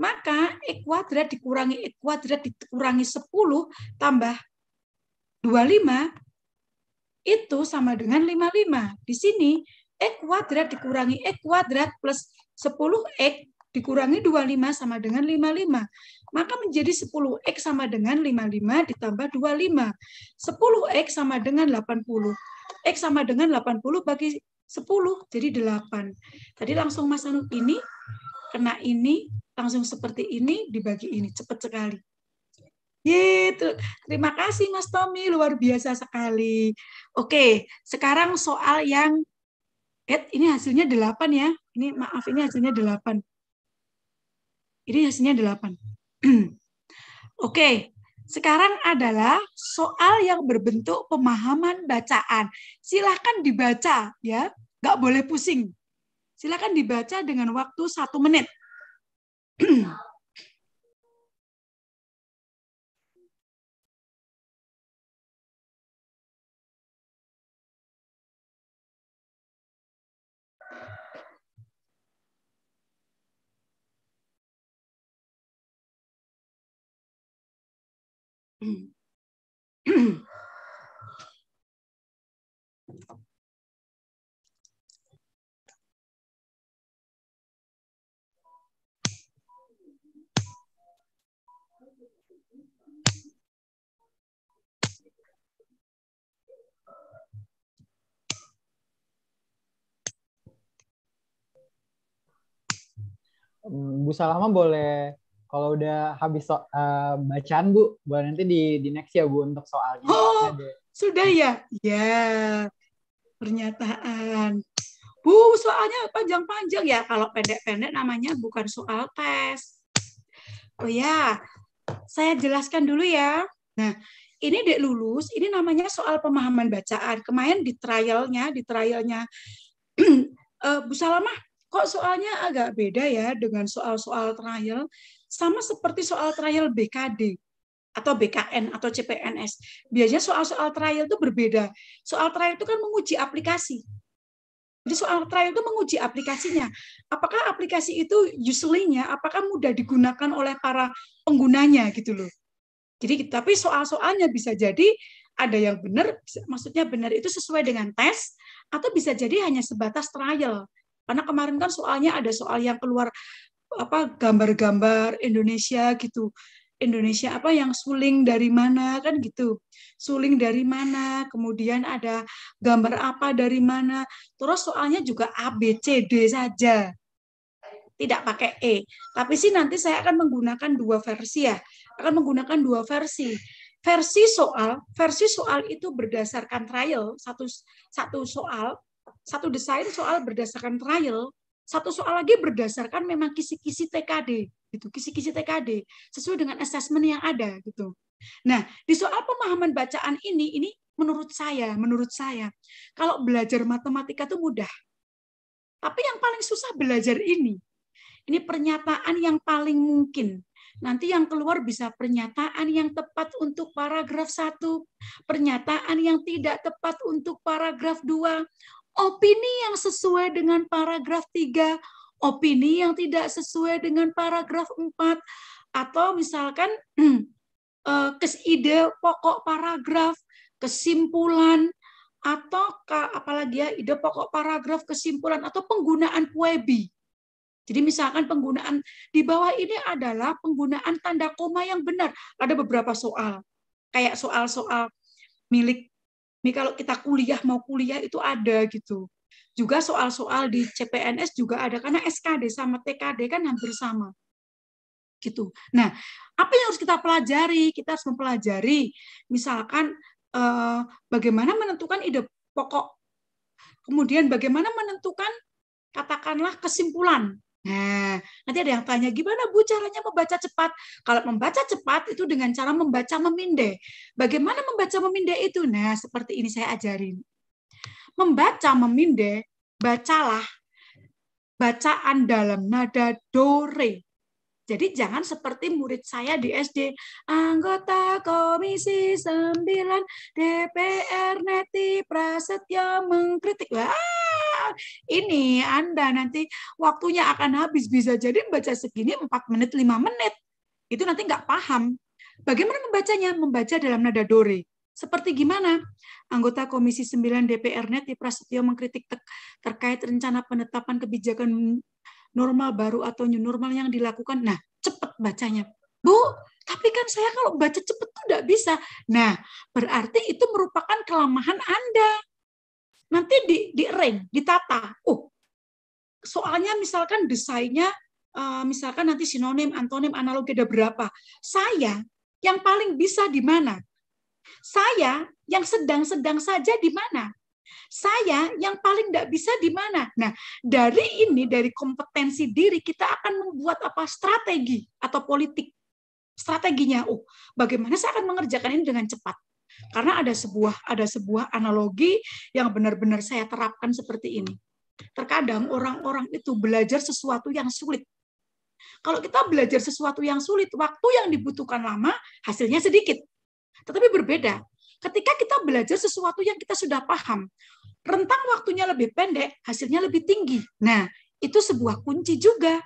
Maka E kuadrat dikurangi E kuadrat dikurangi 10 tambah 25 itu sama dengan 55. Di sini E kuadrat dikurangi E kuadrat plus 10X dikurangi 25 sama dengan 55. Maka menjadi 10X sama dengan 55 ditambah 25. 10X sama dengan 80. X sama dengan 80 bagi 10, jadi 8. Tadi langsung Mas Anu ini, kena ini, langsung seperti ini, dibagi ini. Cepat sekali. Gitu. Terima kasih Mas Tommy, luar biasa sekali. Oke, sekarang soal yang Eh, ini hasilnya 8 ya. Ini maaf, ini hasilnya 8. Jadi hasilnya 8. Oke, sekarang adalah soal yang berbentuk pemahaman bacaan. Silahkan dibaca ya, nggak boleh pusing. Silahkan dibaca dengan waktu satu menit. Bu Salama boleh kalau udah habis so, uh, bacaan Bu, buat nanti di di next ya Bu untuk soalnya. Oh, ada. sudah ya? Ya. Pernyataan. Bu, soalnya panjang-panjang ya. Kalau pendek-pendek namanya bukan soal tes. Oh ya, saya jelaskan dulu ya. Nah, ini dek lulus, ini namanya soal pemahaman bacaan. Kemarin di trialnya, di trialnya eh, Bu Salamah Kok soalnya agak beda ya dengan soal-soal trial, sama seperti soal trial BKD atau BKN atau CPNS. Biasanya soal-soal trial itu berbeda. Soal trial itu kan menguji aplikasi. Jadi soal trial itu menguji aplikasinya. Apakah aplikasi itu usually-nya apakah mudah digunakan oleh para penggunanya gitu loh. Jadi tapi soal-soalnya bisa jadi ada yang benar, maksudnya benar itu sesuai dengan tes, atau bisa jadi hanya sebatas trial. Karena kemarin kan soalnya ada soal yang keluar apa gambar-gambar Indonesia gitu. Indonesia apa yang suling dari mana kan gitu. Suling dari mana, kemudian ada gambar apa dari mana. Terus soalnya juga A B C D saja. Tidak pakai E. Tapi sih nanti saya akan menggunakan dua versi ya. Akan menggunakan dua versi versi soal versi soal itu berdasarkan trial satu satu soal satu desain soal berdasarkan trial, satu soal lagi berdasarkan memang kisi-kisi TKD gitu, kisi-kisi TKD sesuai dengan asesmen yang ada gitu. Nah, di soal pemahaman bacaan ini ini menurut saya, menurut saya kalau belajar matematika itu mudah. Tapi yang paling susah belajar ini. Ini pernyataan yang paling mungkin nanti yang keluar bisa pernyataan yang tepat untuk paragraf satu, pernyataan yang tidak tepat untuk paragraf dua opini yang sesuai dengan paragraf 3, opini yang tidak sesuai dengan paragraf 4, atau misalkan eh, ide pokok paragraf, kesimpulan, atau apalagi ya ide pokok paragraf, kesimpulan, atau penggunaan puebi. Jadi misalkan penggunaan di bawah ini adalah penggunaan tanda koma yang benar. Ada beberapa soal, kayak soal-soal milik ini kalau kita kuliah mau kuliah itu ada gitu. Juga soal-soal di CPNS juga ada karena SKD sama TKD kan hampir sama. Gitu. Nah, apa yang harus kita pelajari? Kita harus mempelajari misalkan eh, bagaimana menentukan ide pokok. Kemudian bagaimana menentukan katakanlah kesimpulan Nah, nanti ada yang tanya, gimana Bu caranya membaca cepat? Kalau membaca cepat itu dengan cara membaca memindai. Bagaimana membaca memindai itu? Nah, seperti ini saya ajarin. Membaca memindai, bacalah bacaan dalam nada dore. Jadi jangan seperti murid saya di SD, anggota Komisi 9 DPR Neti Prasetyo mengkritik. Wah, ini Anda nanti waktunya akan habis bisa jadi membaca segini 4 menit 5 menit itu nanti nggak paham bagaimana membacanya membaca dalam nada dore seperti gimana? Anggota Komisi 9 DPR Neti Prasetyo mengkritik terkait rencana penetapan kebijakan normal baru atau new normal yang dilakukan. Nah, cepat bacanya. Bu, tapi kan saya kalau baca cepat tuh nggak bisa. Nah, berarti itu merupakan kelemahan Anda nanti di di ring, ditata. Uh, soalnya misalkan desainnya eh, misalkan nanti sinonim, antonim, analogi ada berapa. Saya yang paling bisa di mana? Saya yang sedang-sedang saja di mana? Saya yang paling tidak bisa di mana? Nah, dari ini, dari kompetensi diri, kita akan membuat apa strategi atau politik. Strateginya, oh, bagaimana saya akan mengerjakan ini dengan cepat? Karena ada sebuah ada sebuah analogi yang benar-benar saya terapkan seperti ini. Terkadang orang-orang itu belajar sesuatu yang sulit. Kalau kita belajar sesuatu yang sulit, waktu yang dibutuhkan lama, hasilnya sedikit. Tetapi berbeda. Ketika kita belajar sesuatu yang kita sudah paham, rentang waktunya lebih pendek, hasilnya lebih tinggi. Nah, itu sebuah kunci juga.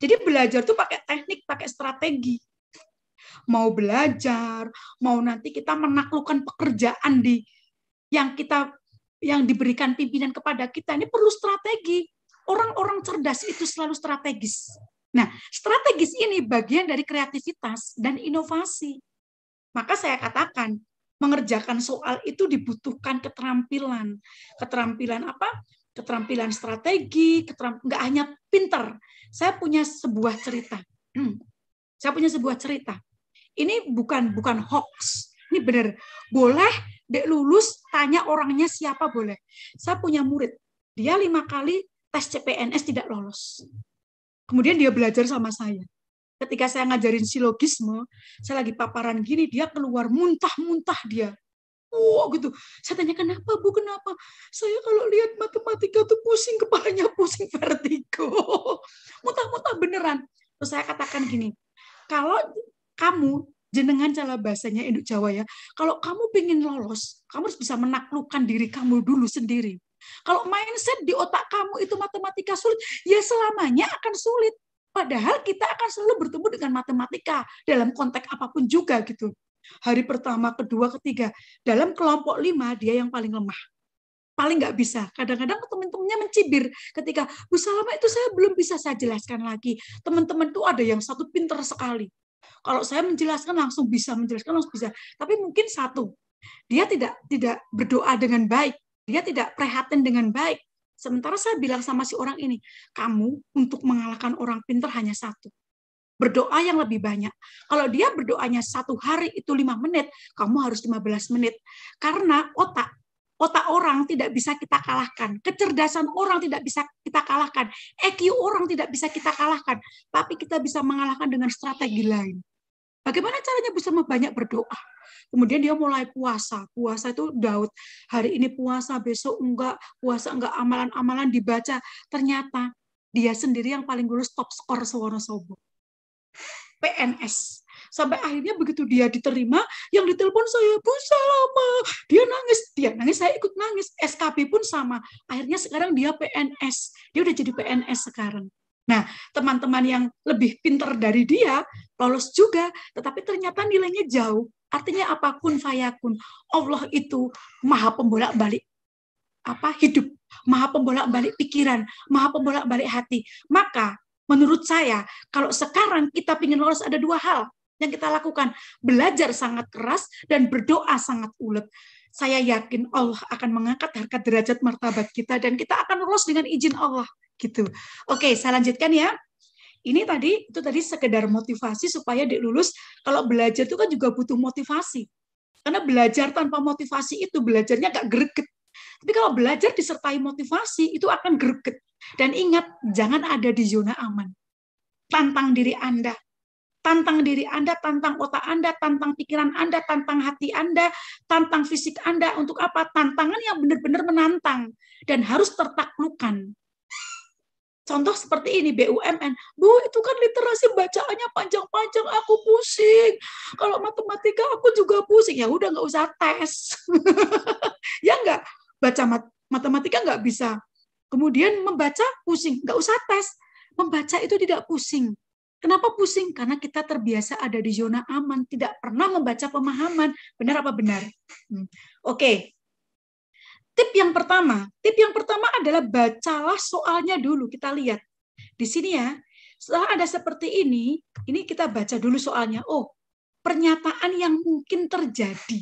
Jadi belajar tuh pakai teknik, pakai strategi mau belajar, mau nanti kita menaklukkan pekerjaan di yang kita yang diberikan pimpinan kepada kita ini perlu strategi. Orang-orang cerdas itu selalu strategis. Nah, strategis ini bagian dari kreativitas dan inovasi. Maka saya katakan, mengerjakan soal itu dibutuhkan keterampilan. Keterampilan apa? Keterampilan strategi, keteramp nggak hanya pinter. Saya punya sebuah cerita. Hmm. Saya punya sebuah cerita. Ini bukan hmm. bukan hoax. Ini benar. Boleh dek lulus tanya orangnya siapa boleh. Saya punya murid. Dia lima kali tes CPNS tidak lolos. Kemudian dia belajar sama saya. Ketika saya ngajarin silogisme, saya lagi paparan gini, dia keluar muntah-muntah dia. Wow, gitu. Saya tanya, kenapa Bu, kenapa? Saya kalau lihat matematika tuh pusing, kepalanya pusing, vertigo. Muntah-muntah beneran. Terus saya katakan gini, kalau kamu jenengan cara bahasanya induk Jawa ya. Kalau kamu ingin lolos, kamu harus bisa menaklukkan diri kamu dulu sendiri. Kalau mindset di otak kamu itu matematika sulit, ya selamanya akan sulit. Padahal kita akan selalu bertemu dengan matematika dalam konteks apapun juga gitu. Hari pertama, kedua, ketiga. Dalam kelompok lima, dia yang paling lemah. Paling nggak bisa. Kadang-kadang teman-temannya mencibir ketika, Bu Salama itu saya belum bisa saya jelaskan lagi. Teman-teman tuh ada yang satu pinter sekali kalau saya menjelaskan langsung bisa menjelaskan langsung bisa. Tapi mungkin satu, dia tidak tidak berdoa dengan baik, dia tidak prihatin dengan baik. Sementara saya bilang sama si orang ini, kamu untuk mengalahkan orang pinter hanya satu. Berdoa yang lebih banyak. Kalau dia berdoanya satu hari itu lima menit, kamu harus 15 menit. Karena otak Otak orang tidak bisa kita kalahkan, kecerdasan orang tidak bisa kita kalahkan, EQ orang tidak bisa kita kalahkan, tapi kita bisa mengalahkan dengan strategi lain. Bagaimana caranya bisa banyak berdoa? Kemudian dia mulai puasa. Puasa itu Daud. Hari ini puasa, besok enggak. Puasa enggak, amalan-amalan dibaca. Ternyata dia sendiri yang paling dulu stop skor Sobo. PNS sampai akhirnya begitu dia diterima yang ditelepon saya Bu sama dia nangis dia nangis saya ikut nangis SKP pun sama akhirnya sekarang dia PNS dia udah jadi PNS sekarang Nah, teman-teman yang lebih pinter dari dia lolos juga, tetapi ternyata nilainya jauh. Artinya apapun Kun fayakun. Allah itu maha pembolak-balik apa hidup, maha pembolak-balik pikiran, maha pembolak-balik hati. Maka menurut saya kalau sekarang kita ingin lolos ada dua hal yang kita lakukan. Belajar sangat keras dan berdoa sangat ulet. Saya yakin Allah akan mengangkat harkat derajat martabat kita dan kita akan lulus dengan izin Allah gitu. Oke, saya lanjutkan ya. Ini tadi itu tadi sekedar motivasi supaya dia lulus. Kalau belajar itu kan juga butuh motivasi. Karena belajar tanpa motivasi itu belajarnya gak greget. Tapi kalau belajar disertai motivasi itu akan greget. Dan ingat, jangan ada di zona aman. Tantang diri Anda, Tantang diri Anda, tantang otak Anda, tantang pikiran Anda, tantang hati Anda, tantang fisik Anda. Untuk apa? Tantangan yang benar-benar menantang dan harus tertaklukan. Contoh seperti ini BUMN. Bu, itu kan literasi bacaannya panjang-panjang, aku pusing. Kalau matematika aku juga pusing. Ya udah nggak usah tes. ya nggak baca mat matematika nggak bisa. Kemudian membaca pusing, nggak usah tes. Membaca itu tidak pusing. Kenapa pusing? Karena kita terbiasa ada di zona aman, tidak pernah membaca pemahaman. Benar apa benar? Hmm. Oke. Okay. Tip yang pertama, tip yang pertama adalah bacalah soalnya dulu. Kita lihat di sini ya. Setelah ada seperti ini, ini kita baca dulu soalnya. Oh, pernyataan yang mungkin terjadi.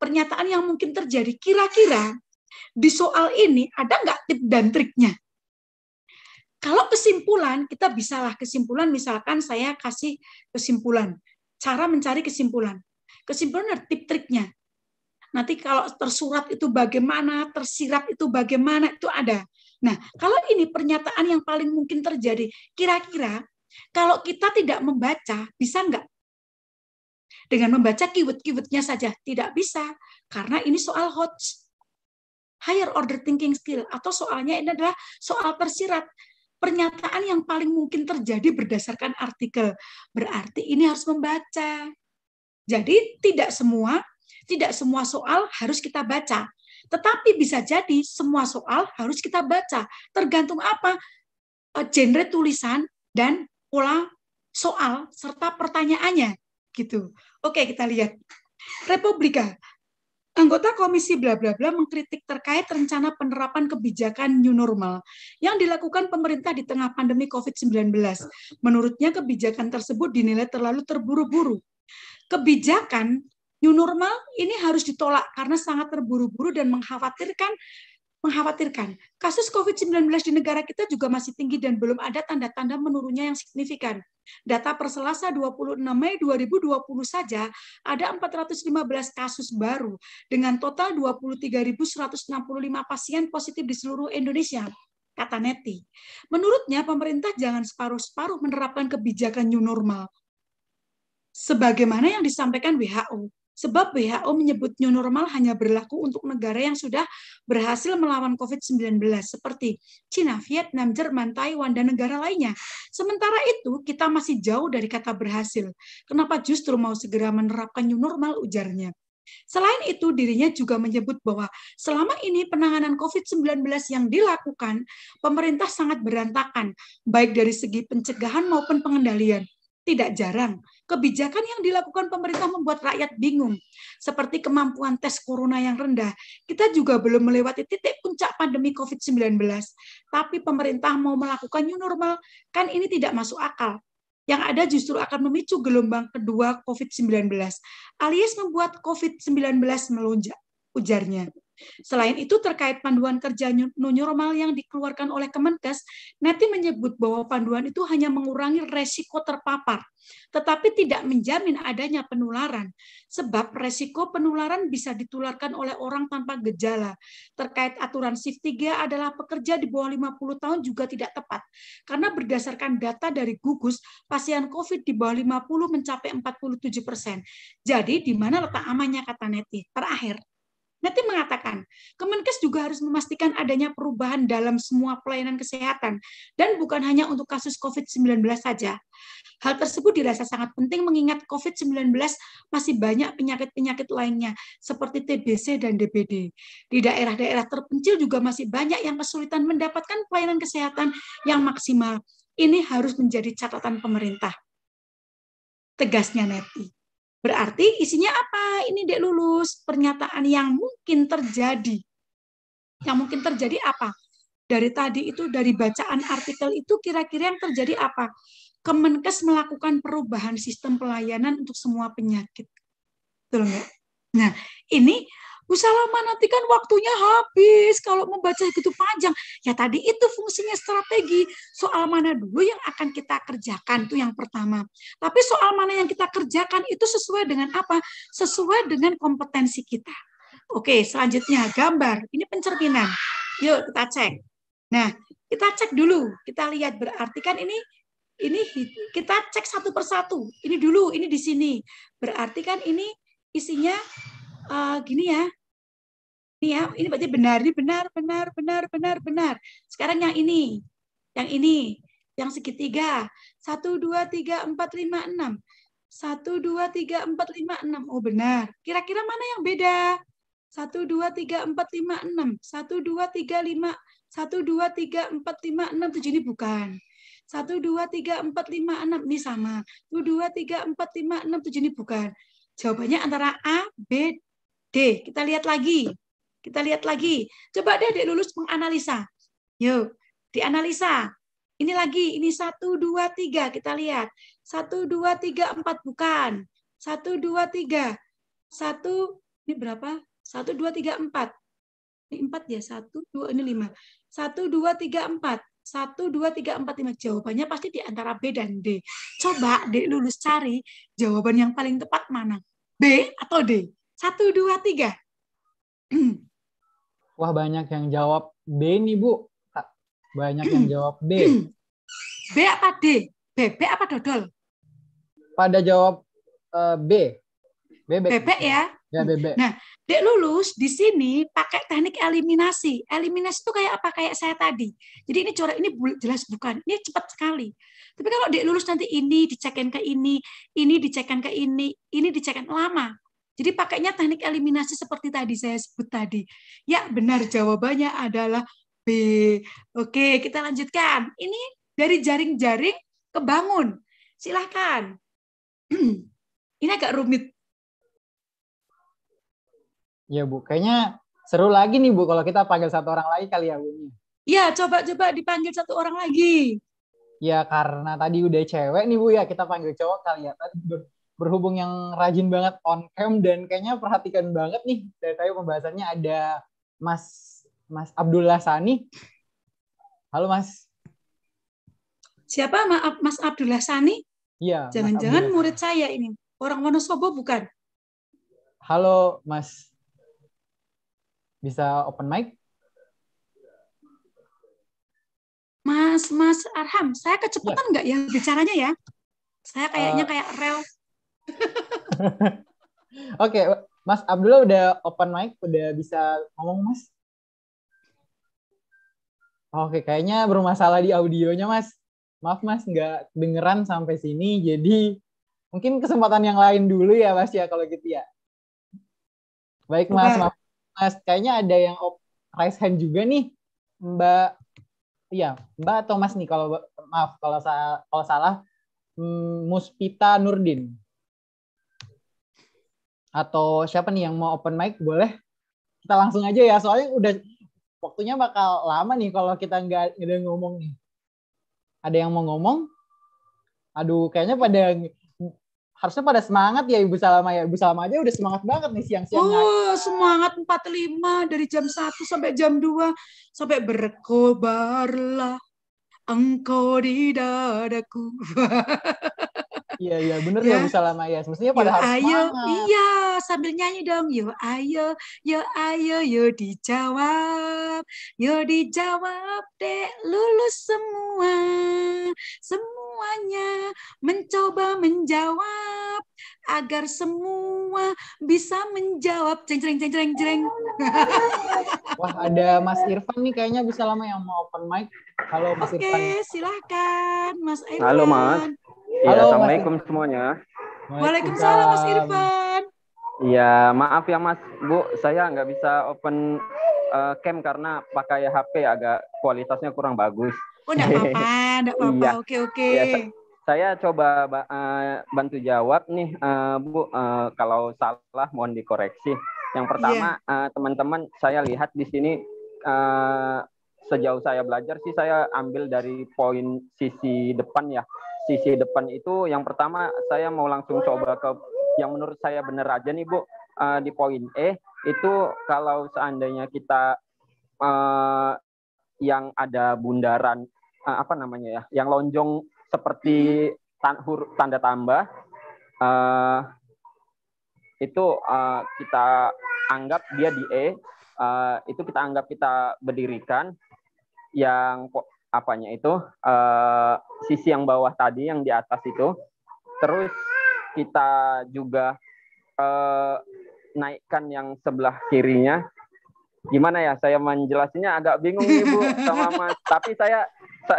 Pernyataan yang mungkin terjadi. Kira-kira di soal ini ada nggak tip dan triknya? Kalau kesimpulan, kita bisalah kesimpulan misalkan saya kasih kesimpulan. Cara mencari kesimpulan. Kesimpulan adalah tip triknya. Nanti kalau tersurat itu bagaimana, tersirat itu bagaimana, itu ada. Nah, kalau ini pernyataan yang paling mungkin terjadi, kira-kira kalau kita tidak membaca, bisa nggak? Dengan membaca keyword-keywordnya saja, tidak bisa. Karena ini soal hot higher order thinking skill, atau soalnya ini adalah soal tersirat pernyataan yang paling mungkin terjadi berdasarkan artikel. Berarti ini harus membaca. Jadi tidak semua tidak semua soal harus kita baca. Tetapi bisa jadi semua soal harus kita baca. Tergantung apa? Eh, genre tulisan dan pola soal serta pertanyaannya gitu. Oke, kita lihat. Republika. Anggota komisi bla bla bla mengkritik terkait rencana penerapan kebijakan new normal yang dilakukan pemerintah di tengah pandemi COVID-19. Menurutnya kebijakan tersebut dinilai terlalu terburu-buru. Kebijakan new normal ini harus ditolak karena sangat terburu-buru dan mengkhawatirkan mengkhawatirkan. Kasus COVID-19 di negara kita juga masih tinggi dan belum ada tanda-tanda menurunnya yang signifikan. Data per Selasa 26 Mei 2020 saja ada 415 kasus baru dengan total 23.165 pasien positif di seluruh Indonesia kata Neti. Menurutnya pemerintah jangan separuh-separuh menerapkan kebijakan new normal sebagaimana yang disampaikan WHO Sebab WHO menyebut new normal hanya berlaku untuk negara yang sudah berhasil melawan COVID-19 seperti Cina, Vietnam, Jerman, Taiwan, dan negara lainnya. Sementara itu, kita masih jauh dari kata berhasil. Kenapa justru mau segera menerapkan new normal ujarnya? Selain itu, dirinya juga menyebut bahwa selama ini penanganan COVID-19 yang dilakukan, pemerintah sangat berantakan, baik dari segi pencegahan maupun pengendalian tidak jarang kebijakan yang dilakukan pemerintah membuat rakyat bingung. Seperti kemampuan tes corona yang rendah, kita juga belum melewati titik puncak pandemi COVID-19. Tapi pemerintah mau melakukan new normal, kan ini tidak masuk akal. Yang ada justru akan memicu gelombang kedua COVID-19, alias membuat COVID-19 melonjak, ujarnya. Selain itu, terkait panduan kerja new normal yang dikeluarkan oleh Kemenkes, Neti menyebut bahwa panduan itu hanya mengurangi resiko terpapar, tetapi tidak menjamin adanya penularan, sebab resiko penularan bisa ditularkan oleh orang tanpa gejala. Terkait aturan shift 3 adalah pekerja di bawah 50 tahun juga tidak tepat, karena berdasarkan data dari gugus, pasien COVID di bawah 50 mencapai 47 persen. Jadi, di mana letak amannya kata Neti? Terakhir, Nanti mengatakan, Kemenkes juga harus memastikan adanya perubahan dalam semua pelayanan kesehatan, dan bukan hanya untuk kasus COVID-19 saja. Hal tersebut dirasa sangat penting mengingat COVID-19 masih banyak penyakit-penyakit lainnya, seperti TBC dan DBD. Di daerah-daerah terpencil juga masih banyak yang kesulitan mendapatkan pelayanan kesehatan yang maksimal. Ini harus menjadi catatan pemerintah. Tegasnya Neti. Berarti isinya apa? Ini Dek lulus, pernyataan yang mungkin terjadi. Yang mungkin terjadi apa? Dari tadi itu, dari bacaan artikel itu kira-kira yang terjadi apa? Kemenkes melakukan perubahan sistem pelayanan untuk semua penyakit. Betul nggak? Nah, ini Salama nanti kan waktunya habis kalau membaca itu panjang. Ya tadi itu fungsinya strategi. Soal mana dulu yang akan kita kerjakan itu yang pertama. Tapi soal mana yang kita kerjakan itu sesuai dengan apa? Sesuai dengan kompetensi kita. Oke, selanjutnya gambar. Ini pencerminan. Yuk kita cek. Nah, kita cek dulu. Kita lihat berarti kan ini ini kita cek satu persatu. Ini dulu, ini di sini. Berarti kan ini isinya uh, gini ya. Ini ya, ini berarti benar, ini benar, benar, benar, benar, benar. Sekarang yang ini, yang ini, yang segitiga. Satu, dua, tiga, empat, lima, enam. Satu, dua, tiga, empat, lima, enam. Oh benar. Kira-kira mana yang beda? Satu, dua, tiga, empat, lima, enam. Satu, dua, tiga, lima. Satu, dua, tiga, empat, lima, enam. Tujuh ini bukan. Satu, dua, tiga, empat, lima, enam. Ini sama. Satu, dua, tiga, empat, lima, enam. Tujuh ini bukan. Jawabannya antara A, B, D. Kita lihat lagi. Kita lihat lagi. Coba deh adik lulus menganalisa. Yuk, dianalisa. Ini lagi, ini satu, dua, tiga. Kita lihat. Satu, dua, tiga, empat. Bukan. Satu, dua, tiga. Satu, ini berapa? Satu, dua, tiga, empat. Ini empat ya, satu, dua, ini lima. Satu, dua, tiga, empat. Satu, dua, tiga, empat, lima. Jawabannya pasti di antara B dan D. Coba dek lulus cari jawaban yang paling tepat mana? B atau D? Satu, dua, tiga. Wah banyak yang jawab B nih Bu. Banyak yang jawab B. B apa D? Bebek apa dodol? Pada jawab uh, B. Bebek. Bebek ya. Ya bebek. Nah, Dek lulus di sini pakai teknik eliminasi. Eliminasi itu kayak apa? Kayak saya tadi. Jadi ini corak ini jelas bukan. Ini cepat sekali. Tapi kalau Dek lulus nanti ini dicekin ke ini, ini dicekin ke ini, ini dicekin lama. Jadi pakainya teknik eliminasi seperti tadi saya sebut tadi. Ya, benar jawabannya adalah B. Oke, kita lanjutkan. Ini dari jaring-jaring kebangun. Silahkan. Ini agak rumit. Ya, Bu. Kayaknya seru lagi nih, Bu, kalau kita panggil satu orang lagi kali ya, Bu. Iya, coba-coba dipanggil satu orang lagi. Ya, karena tadi udah cewek nih, Bu, ya kita panggil cowok kali ya. Tadi berhubung yang rajin banget on cam dan kayaknya perhatikan banget nih dari tadi pembahasannya ada Mas Mas Abdullah Sani. Halo Mas. Siapa maaf Mas Abdullah Sani? Iya. Jangan-jangan murid saya ini orang Wonosobo bukan? Halo Mas. Bisa open mic? Mas Mas Arham, saya kecepatan iya. nggak ya bicaranya ya? Saya kayaknya uh, kayak rel Oke, okay, Mas Abdullah udah open mic, udah bisa ngomong, Mas? Oke, okay, kayaknya bermasalah di audionya, Mas. Maaf, Mas, nggak dengeran sampai sini. Jadi mungkin kesempatan yang lain dulu ya, Mas ya, kalau gitu ya. Baik, Mas. Okay. Maaf, Mas, kayaknya ada yang raise hand juga nih, Mbak. Iya, Mbak atau Mas nih, kalau maaf kalau salah, kalau salah hmm, Muspita Nurdin atau siapa nih yang mau open mic boleh kita langsung aja ya soalnya udah waktunya bakal lama nih kalau kita nggak ada ngomong nih ada yang mau ngomong aduh kayaknya pada harusnya pada semangat ya Ibu Salama ya. Ibu Salama aja udah semangat banget nih siang-siang. Oh, semangat 45 dari jam 1 sampai jam 2 sampai berkobarlah engkau di dadaku. Iya iya bener ya, bisa Bu Salama ya. Mestinya pada yo, harus ayo, semangat. Iya sambil nyanyi dong. Yo ayo, yo ayo, yo dijawab, yo dijawab deh lulus semua, semuanya mencoba menjawab agar semua bisa menjawab ceng ceng ceng ceng ceng. Wah ada Mas Irfan nih kayaknya bisa lama yang mau open mic. Halo Mas okay, Irfan. Oke silahkan Mas Irfan. Halo Mas. Iya, Halo, Assalamualaikum Mas... semuanya. Waalaikumsalam Mas Irfan. Iya, maaf ya Mas, Bu, saya nggak bisa open uh, cam karena pakai HP agak kualitasnya kurang bagus. Oh, nggak apa-apa, nggak apa-apa. Iya. Oke, oke. Ya, saya coba uh, bantu jawab nih, uh, Bu, uh, kalau salah mohon dikoreksi. Yang pertama, yeah. Iya. uh, teman-teman, saya lihat di sini uh, sejauh saya belajar sih saya ambil dari poin sisi depan ya sisi depan itu yang pertama saya mau langsung coba ke yang menurut saya benar aja nih Bu uh, di poin E itu kalau seandainya kita uh, yang ada bundaran uh, apa namanya ya yang lonjong seperti tan tanda tambah uh, itu uh, kita anggap dia di E uh, itu kita anggap kita berdirikan yang apanya itu uh, sisi yang bawah tadi yang di atas itu terus kita juga uh, naikkan yang sebelah kirinya gimana ya saya menjelasinya agak bingung nih bu sama mas tapi saya,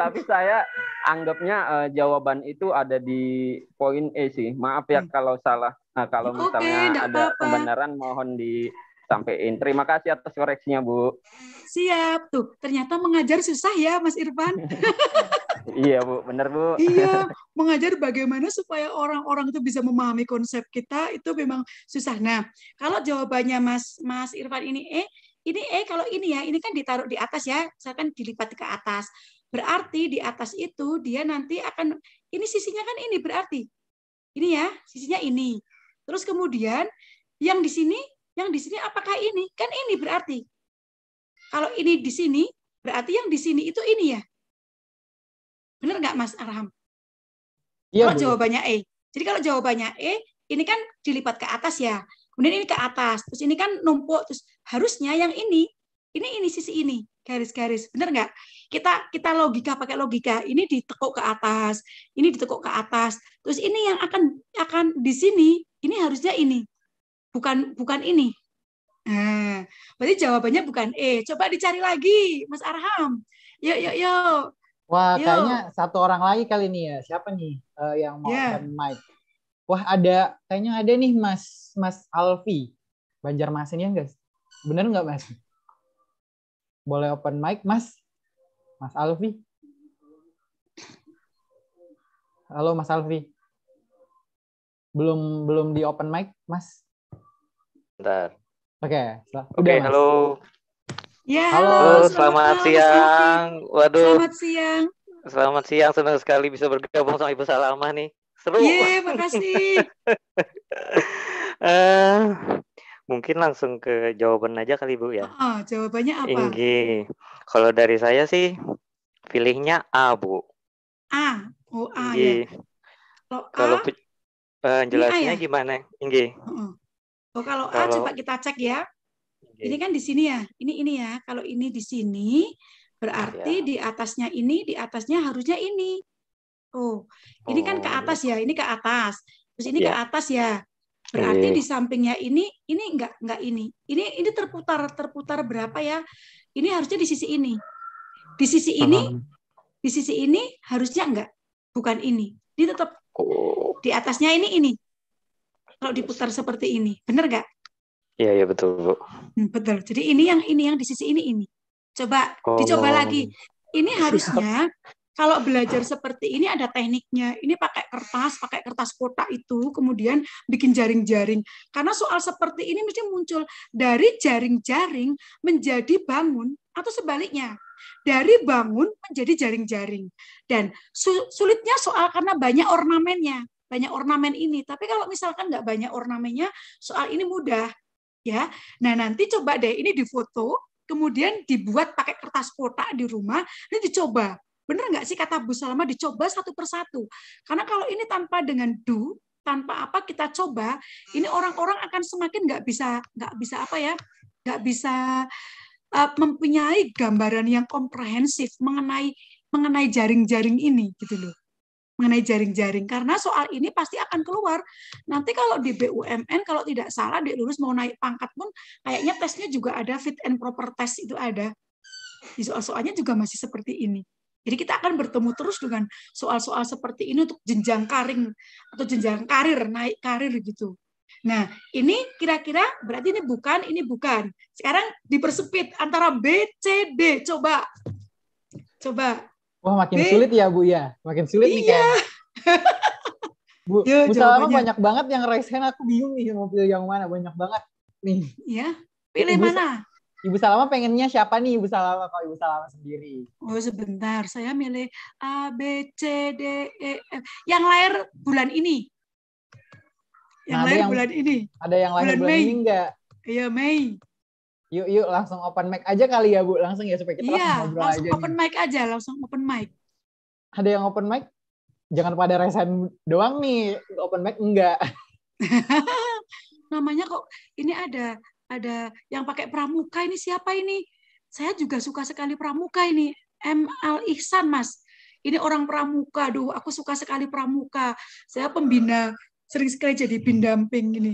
tapi saya anggapnya uh, jawaban itu ada di poin E sih maaf ya hmm. kalau salah nah, kalau misalnya okay, ada apa -apa. kebenaran mohon di sampaikan. Terima kasih atas koreksinya, Bu. Siap. Tuh, ternyata mengajar susah ya, Mas Irfan. iya, Bu. Benar, Bu. iya. Mengajar bagaimana supaya orang-orang itu bisa memahami konsep kita itu memang susah. Nah, kalau jawabannya Mas Mas Irfan ini eh ini eh kalau ini ya, ini kan ditaruh di atas ya, misalkan dilipat ke atas. Berarti di atas itu dia nanti akan ini sisinya kan ini berarti. Ini ya, sisinya ini. Terus kemudian yang di sini yang di sini apakah ini? Kan ini berarti. Kalau ini di sini, berarti yang di sini itu ini ya. Benar nggak Mas Arham? Iya, kalau jawabannya E. Jadi kalau jawabannya E, ini kan dilipat ke atas ya. Kemudian ini ke atas, terus ini kan numpuk, terus harusnya yang ini, ini ini sisi ini, garis-garis. Benar nggak? Kita kita logika pakai logika. Ini ditekuk ke atas, ini ditekuk ke atas. Terus ini yang akan akan di sini, ini harusnya ini bukan bukan ini. Hmm, berarti jawabannya bukan E. Coba dicari lagi, Mas Arham. Yuk, yuk, yuk. Wah, yuk. kayaknya satu orang lagi kali ini ya. Siapa nih uh, yang mau yeah. Ya. mic? Wah, ada kayaknya ada nih Mas Mas Alfi Banjarmasin ya, guys. Bener nggak, Mas? Boleh open mic, Mas? Mas Alfi? Halo, Mas Alfi. Belum belum di open mic, Mas? Bentar. Oke, okay, Oke, okay, halo. Ya, halo, halo selamat, selamat siang. Selamat. Waduh. Selamat siang. Selamat siang, senang sekali bisa bergabung sama Ibu Salama nih. Seru. Iya, yeah, makasih. uh, mungkin langsung ke jawaban aja kali Bu ya. Oh, jawabannya apa? Inggi. Kalau dari saya sih pilihnya A, Bu. A. Oh, A Inggi. ya. Kalau A, uh, eh, jelasnya A ya? gimana? Inggi. Uh -uh. Oh, kalau, kalau A coba kita cek ya. Okay. Ini kan di sini ya. Ini ini ya. Kalau ini di sini berarti ya. di atasnya ini, di atasnya harusnya ini. Oh, ini oh. kan ke oh, atas ya. Ini ke atas. Terus ini ya. ke iya. atas ya. Berarti okay. Iya. di sampingnya ini, ini enggak enggak ini. Ini ini terputar terputar berapa ya? Ini harusnya di sisi ini. Di sisi ini, di sisi ini harusnya enggak, bukan ini. Ini tetap oh. di atasnya ini ini kalau diputar seperti ini. Benar nggak? Iya, iya betul, Bu. Hmm, betul. Jadi ini yang ini yang di sisi ini ini. Coba oh. dicoba lagi. Ini iya. harusnya kalau belajar seperti ini ada tekniknya. Ini pakai kertas, pakai kertas kotak itu, kemudian bikin jaring-jaring. Karena soal seperti ini mesti muncul dari jaring-jaring menjadi bangun atau sebaliknya dari bangun menjadi jaring-jaring. Dan sulitnya soal karena banyak ornamennya banyak ornamen ini. Tapi kalau misalkan nggak banyak ornamennya, soal ini mudah. ya. Nah nanti coba deh ini difoto, kemudian dibuat pakai kertas kotak di rumah, ini dicoba. Bener nggak sih kata Bu Salma dicoba satu persatu? Karena kalau ini tanpa dengan do, tanpa apa kita coba, ini orang-orang akan semakin nggak bisa nggak bisa apa ya, nggak bisa eh, mempunyai gambaran yang komprehensif mengenai mengenai jaring-jaring ini gitu loh mengenai jaring-jaring karena soal ini pasti akan keluar. Nanti kalau di BUMN kalau tidak salah di lulus mau naik pangkat pun kayaknya tesnya juga ada fit and proper test itu ada. Di soal-soalnya juga masih seperti ini. Jadi kita akan bertemu terus dengan soal-soal seperti ini untuk jenjang karing atau jenjang karir, naik karir gitu. Nah, ini kira-kira berarti ini bukan, ini bukan. Sekarang dipersempit antara B, C, D. Coba. Coba. Wah makin Nih. sulit ya Bu ya, makin sulit iya. nih kan. Bu, Yo, iya, Bu banyak banget yang raise hand aku bingung nih mau pilih yang mana banyak banget nih. Iya, pilih Ibu, mana? Ibu Salama pengennya siapa nih Ibu Salama kalau Ibu Salama sendiri? Oh sebentar, saya milih A B C D E F yang lahir bulan ini. Yang nah, lahir yang, bulan ini. Ada yang lahir bulan, bulan Mei. ini enggak? Iya Mei. Yuk, yuk langsung open mic aja kali ya Bu, langsung ya supaya kita iya, langsung ngobrol langsung aja. open nih. mic aja, langsung open mic. Ada yang open mic? Jangan pada resen doang nih, open mic enggak. Namanya kok ini ada ada yang pakai pramuka ini siapa ini? Saya juga suka sekali pramuka ini. M Al Ihsan Mas. Ini orang pramuka, duh aku suka sekali pramuka. Saya pembina, sering sekali jadi pendamping ini.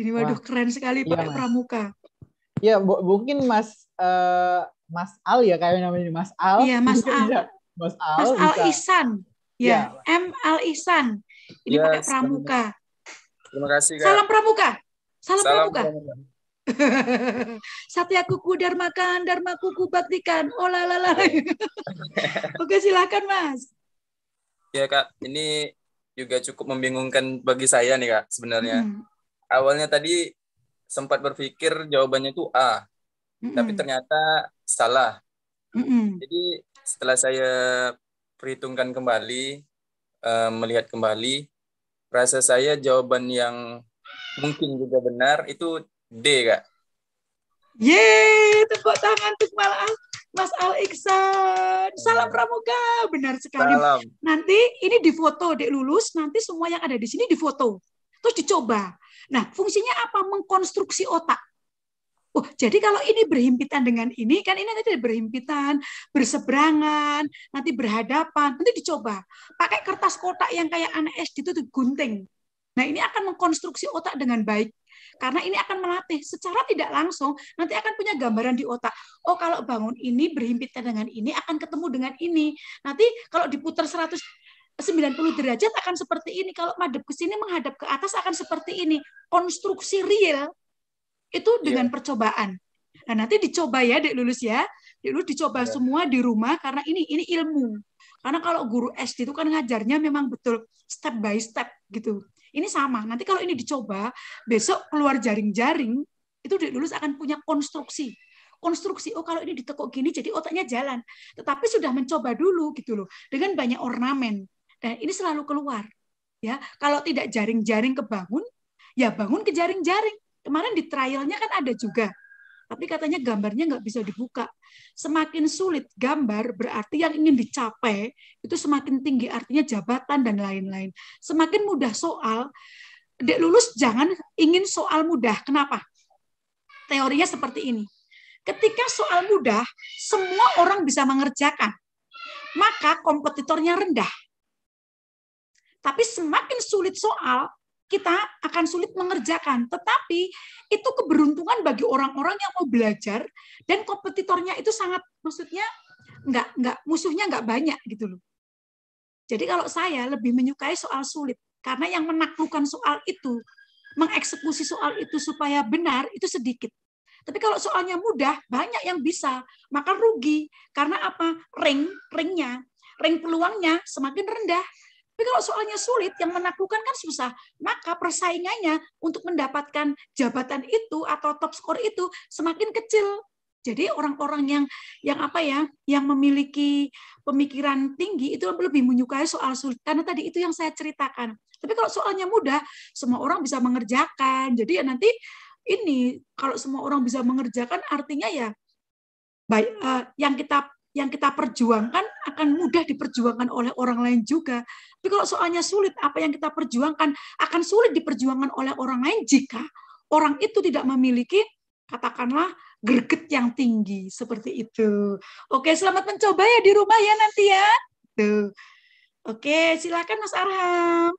Ini waduh Wah. keren sekali iya, pakai mas. pramuka. Ya, mungkin Mas uh, Mas Al ya kayak namanya Mas Al. Iya, Mas Al. Bisa. Mas Al. Mas Al Isan. Ya, ya, M Al Isan. Ini yes, ya, pakai pramuka. Terima kasih, Kak. Salam pramuka. Salam, Salam pramuka. pramuka. Satya kuku dharma kan, dharma kuku baktikan. Oh la la la. Oke, silakan Mas. Ya, Kak. Ini juga cukup membingungkan bagi saya nih, Kak, sebenarnya. Hmm. Awalnya tadi sempat berpikir jawabannya itu A, mm -mm. tapi ternyata salah. Mm -mm. Jadi setelah saya perhitungkan kembali, uh, melihat kembali, rasa saya jawaban yang mungkin juga benar itu D, Kak. Yeay, tepuk tangan untuk Mas Al Iksan. Hmm. Salam Pramuka, benar sekali. Salam. Nanti ini difoto, Dek lulus, nanti semua yang ada di sini difoto. Terus dicoba. Nah, fungsinya apa? Mengkonstruksi otak. Oh, jadi kalau ini berhimpitan dengan ini, kan ini nanti berhimpitan, berseberangan, nanti berhadapan, nanti dicoba. Pakai kertas kotak yang kayak anak SD itu digunting. Nah, ini akan mengkonstruksi otak dengan baik. Karena ini akan melatih secara tidak langsung, nanti akan punya gambaran di otak. Oh, kalau bangun ini berhimpitan dengan ini, akan ketemu dengan ini. Nanti kalau diputar 100 90 derajat akan seperti ini. Kalau madep ke sini menghadap ke atas akan seperti ini. Konstruksi real itu iya. dengan yeah. percobaan. Nah, nanti dicoba ya, Dek Lulus ya. Dek Lulus dicoba yeah. semua di rumah karena ini ini ilmu. Karena kalau guru SD itu kan ngajarnya memang betul step by step gitu. Ini sama. Nanti kalau ini dicoba, besok keluar jaring-jaring, itu Dek Lulus akan punya konstruksi konstruksi oh kalau ini ditekuk gini jadi otaknya jalan tetapi sudah mencoba dulu gitu loh dengan banyak ornamen dan nah, ini selalu keluar. Ya, kalau tidak jaring-jaring kebangun, ya bangun ke jaring-jaring. Kemarin di trialnya kan ada juga. Tapi katanya gambarnya nggak bisa dibuka. Semakin sulit gambar, berarti yang ingin dicapai itu semakin tinggi, artinya jabatan dan lain-lain. Semakin mudah soal, dek lulus jangan ingin soal mudah. Kenapa? Teorinya seperti ini. Ketika soal mudah, semua orang bisa mengerjakan. Maka kompetitornya rendah tapi semakin sulit soal, kita akan sulit mengerjakan. Tetapi itu keberuntungan bagi orang-orang yang mau belajar dan kompetitornya itu sangat maksudnya nggak nggak musuhnya nggak banyak gitu loh. Jadi kalau saya lebih menyukai soal sulit karena yang menaklukkan soal itu mengeksekusi soal itu supaya benar itu sedikit. Tapi kalau soalnya mudah, banyak yang bisa, maka rugi. Karena apa? Ring, ringnya, ring peluangnya semakin rendah tapi kalau soalnya sulit, yang menaklukkan kan susah. Maka persaingannya untuk mendapatkan jabatan itu atau top skor itu semakin kecil. Jadi orang-orang yang yang apa ya, yang memiliki pemikiran tinggi itu lebih menyukai soal sulit karena tadi itu yang saya ceritakan. Tapi kalau soalnya mudah, semua orang bisa mengerjakan. Jadi ya nanti ini kalau semua orang bisa mengerjakan artinya ya baik uh, yang kita yang kita perjuangkan akan mudah diperjuangkan oleh orang lain juga. Tapi kalau soalnya sulit, apa yang kita perjuangkan akan sulit diperjuangkan oleh orang lain jika orang itu tidak memiliki katakanlah greget yang tinggi seperti itu. Oke, selamat mencoba ya di rumah ya nanti ya. Tuh. Gitu. Oke, silakan Mas Arham.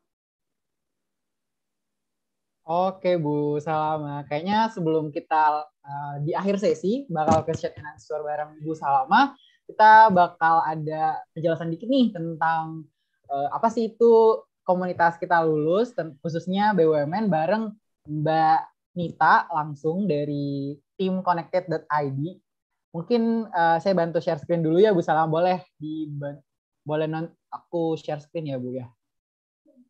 Oke Bu Salama, kayaknya sebelum kita uh, di akhir sesi bakal chat dengan suara bareng Bu Salama, kita bakal ada penjelasan dikit nih tentang uh, apa sih itu komunitas kita lulus, khususnya BUMN bareng Mbak Nita langsung dari tim connected.id. Mungkin uh, saya bantu share screen dulu ya Bu Salam, boleh di boleh non aku share screen ya Bu ya?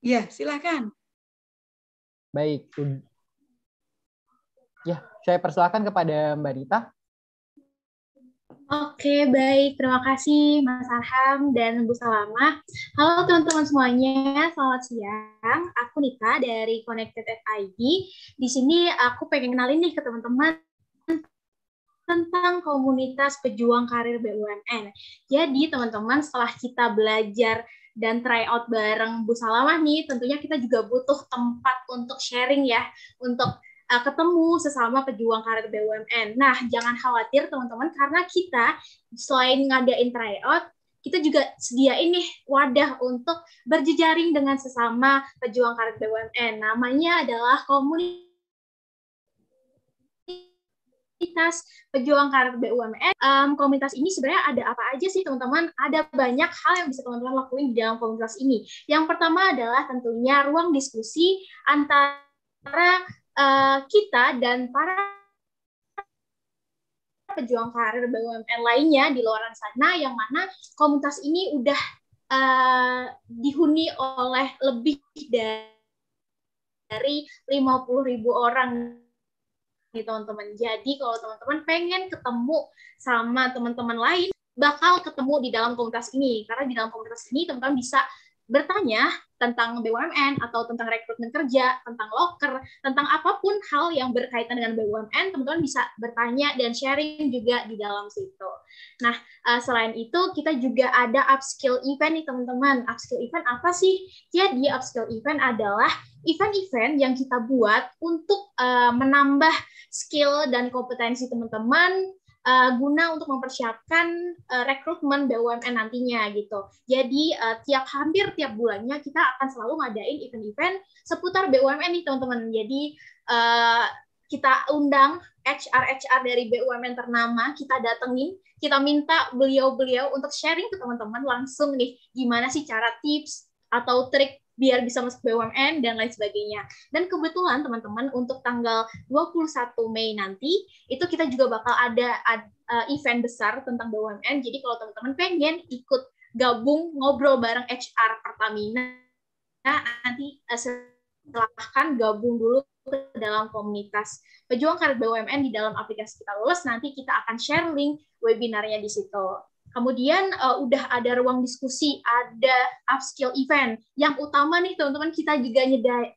Iya, silakan. Baik. Ya, saya persilakan kepada Mbak Nita. Oke, baik. Terima kasih Mas Arham dan Bu Salama. Halo teman-teman semuanya, selamat siang. Aku Nita dari Connected FID. Di sini aku pengen kenalin nih ke teman-teman tentang komunitas pejuang karir BUMN. Jadi teman-teman setelah kita belajar dan try out bareng Bu Salamah nih, tentunya kita juga butuh tempat untuk sharing ya, untuk uh, ketemu sesama pejuang karir BUMN. Nah, jangan khawatir teman-teman karena kita selain ngadain tryout, kita juga sediain nih wadah untuk berjejaring dengan sesama pejuang karir BUMN. Namanya adalah komunitas pejuang karir BUMN. Um, komunitas ini sebenarnya ada apa aja sih teman-teman? Ada banyak hal yang bisa teman-teman lakuin di dalam komunitas ini. Yang pertama adalah tentunya ruang diskusi antara Eh, kita dan para pejuang karir BUMN lainnya di luar sana yang mana komunitas ini udah uh, dihuni oleh lebih dari dari 50 ribu orang nih teman-teman. Jadi kalau teman-teman pengen ketemu sama teman-teman lain, bakal ketemu di dalam komunitas ini. Karena di dalam komunitas ini teman-teman bisa bertanya tentang BUMN atau tentang rekrutmen kerja, tentang loker, tentang apapun hal yang berkaitan dengan BUMN, teman-teman bisa bertanya dan sharing juga di dalam situ. Nah, eh, selain itu kita juga ada upskill event nih teman-teman. Upskill event apa sih? Jadi upskill event adalah event-event yang kita buat untuk eh, menambah skill dan kompetensi teman-teman uh, guna untuk mempersiapkan uh, rekrutmen BUMN nantinya gitu. Jadi uh, tiap hampir tiap bulannya kita akan selalu ngadain event-event seputar BUMN nih teman-teman. Jadi uh, kita undang HR HR dari BUMN ternama, kita datengin, kita minta beliau-beliau untuk sharing ke teman-teman langsung nih gimana sih cara tips atau trik biar bisa masuk BUMN dan lain sebagainya. Dan kebetulan teman-teman untuk tanggal 21 Mei nanti itu kita juga bakal ada, eh, event besar tentang BUMN. Jadi kalau teman-teman pengen ikut gabung ngobrol bareng HR Pertamina nanti nanti eh, silahkan gabung dulu ke dalam komunitas pejuang karir BUMN di dalam aplikasi kita lulus nanti kita akan share link webinarnya di situ. Kemudian uh, udah ada ruang diskusi, ada upskill event. Yang utama nih teman-teman kita juga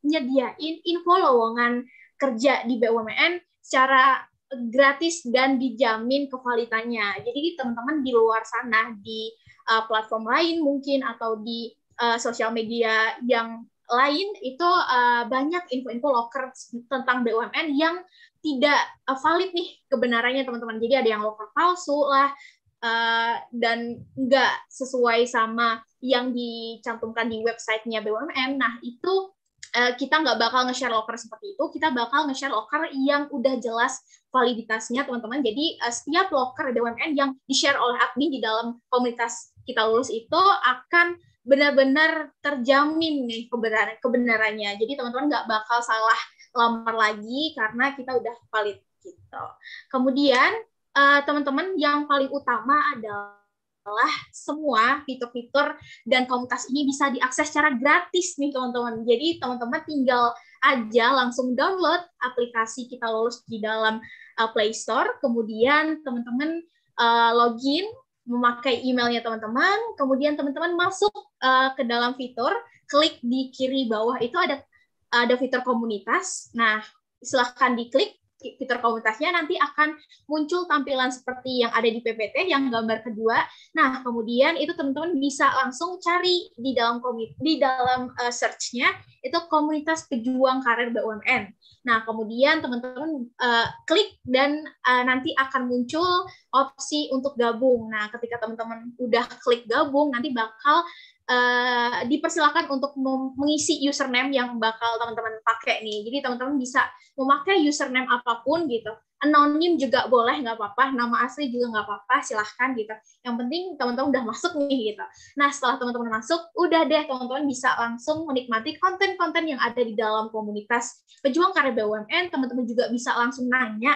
nyediain info lowongan kerja di BUMN secara gratis dan dijamin kevalitannya. Jadi teman-teman di luar sana di uh, platform lain mungkin atau di uh, sosial media yang lain itu uh, banyak info-info loker tentang BUMN yang tidak valid nih kebenarannya teman-teman. Jadi ada yang loker palsu lah, Eh, dan nggak sesuai sama yang dicantumkan di websitenya BUMN, nah itu uh, kita nggak bakal nge-share locker seperti itu, kita bakal nge-share locker yang udah jelas validitasnya teman-teman. Jadi uh, setiap locker BUMN yang di-share oleh admin di dalam komunitas kita lulus itu akan benar-benar terjamin nih kebenar kebenarannya. Jadi teman-teman nggak bakal salah lamar lagi karena kita udah valid gitu. Kemudian Eh, teman-teman uh, yang paling utama adalah semua fitur-fitur dan komunitas ini bisa diakses secara gratis nih teman-teman. Jadi teman-teman tinggal aja langsung download aplikasi kita lolos di dalam uh, Play Store, kemudian teman-teman uh, login memakai emailnya teman-teman, kemudian teman-teman masuk uh, ke dalam fitur, klik di kiri bawah itu ada ada fitur komunitas. Nah, silahkan diklik fitur komunitasnya nanti akan muncul tampilan seperti yang ada di PPT yang gambar kedua. Nah, kemudian itu teman-teman bisa langsung cari di dalam komit di dalam uh, search-nya itu komunitas pejuang karir BUMN. Nah, kemudian teman-teman uh, klik dan uh, nanti akan muncul opsi untuk gabung. Nah, ketika teman-teman udah klik gabung, nanti bakal Eh, dipersilakan untuk mengisi username yang bakal teman-teman pakai nih. Jadi teman-teman bisa memakai username apapun gitu. Anonim juga boleh, nggak apa-apa. Nama asli juga nggak apa-apa, silahkan gitu. Yang penting teman-teman udah masuk nih gitu. Nah setelah teman-teman masuk, udah deh teman-teman bisa langsung menikmati konten-konten yang ada di dalam komunitas pejuang karya BUMN. Teman-teman juga bisa langsung nanya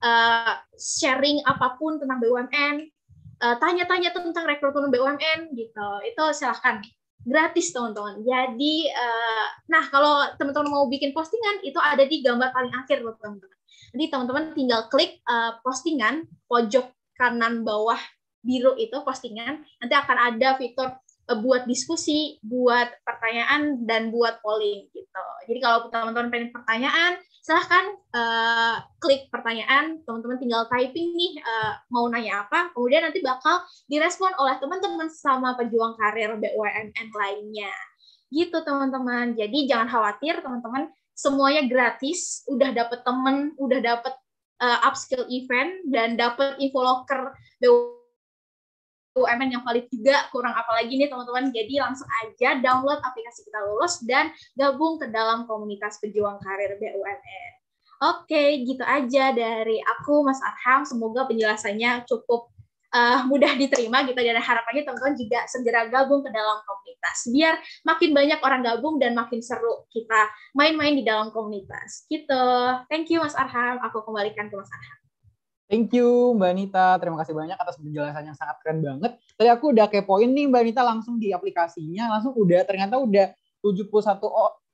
uh, sharing apapun tentang BUMN, Eh, tanya-tanya tentang rekrutmen BUMN gitu. Itu silahkan gratis teman-teman. Jadi uh, nah kalau teman-teman mau bikin postingan itu ada di gambar paling akhir loh teman-teman. Jadi teman-teman tinggal klik uh, postingan pojok kanan bawah biru itu postingan. Nanti akan ada fitur buat diskusi, buat pertanyaan dan buat polling gitu. Jadi kalau teman-teman pengen pertanyaan, silahkan uh, klik pertanyaan, teman-teman tinggal typing nih uh, mau nanya apa, kemudian nanti bakal direspon oleh teman-teman sama pejuang karir BUMN lainnya. Gitu teman-teman. Jadi jangan khawatir teman-teman, semuanya gratis, udah dapet temen, udah dapet uh, upskill event dan dapet info locker BUMN UMN yang valid juga, kurang apa lagi nih teman-teman. Jadi langsung aja download aplikasi kita lulus dan gabung ke dalam komunitas pejuang karir BUMN. Oke, gitu aja dari aku Mas Arham. Semoga penjelasannya cukup uh, mudah diterima gitu dan harapannya teman-teman juga segera gabung ke dalam komunitas biar makin banyak orang gabung dan makin seru kita main-main di dalam komunitas. Gitu. Thank you Mas Arham. Aku kembalikan ke Mas Arham. Thank you Mbak Nita, terima kasih banyak atas penjelasan yang sangat keren banget. Tadi aku udah kepoin nih Mbak Nita langsung di aplikasinya, langsung udah ternyata udah 71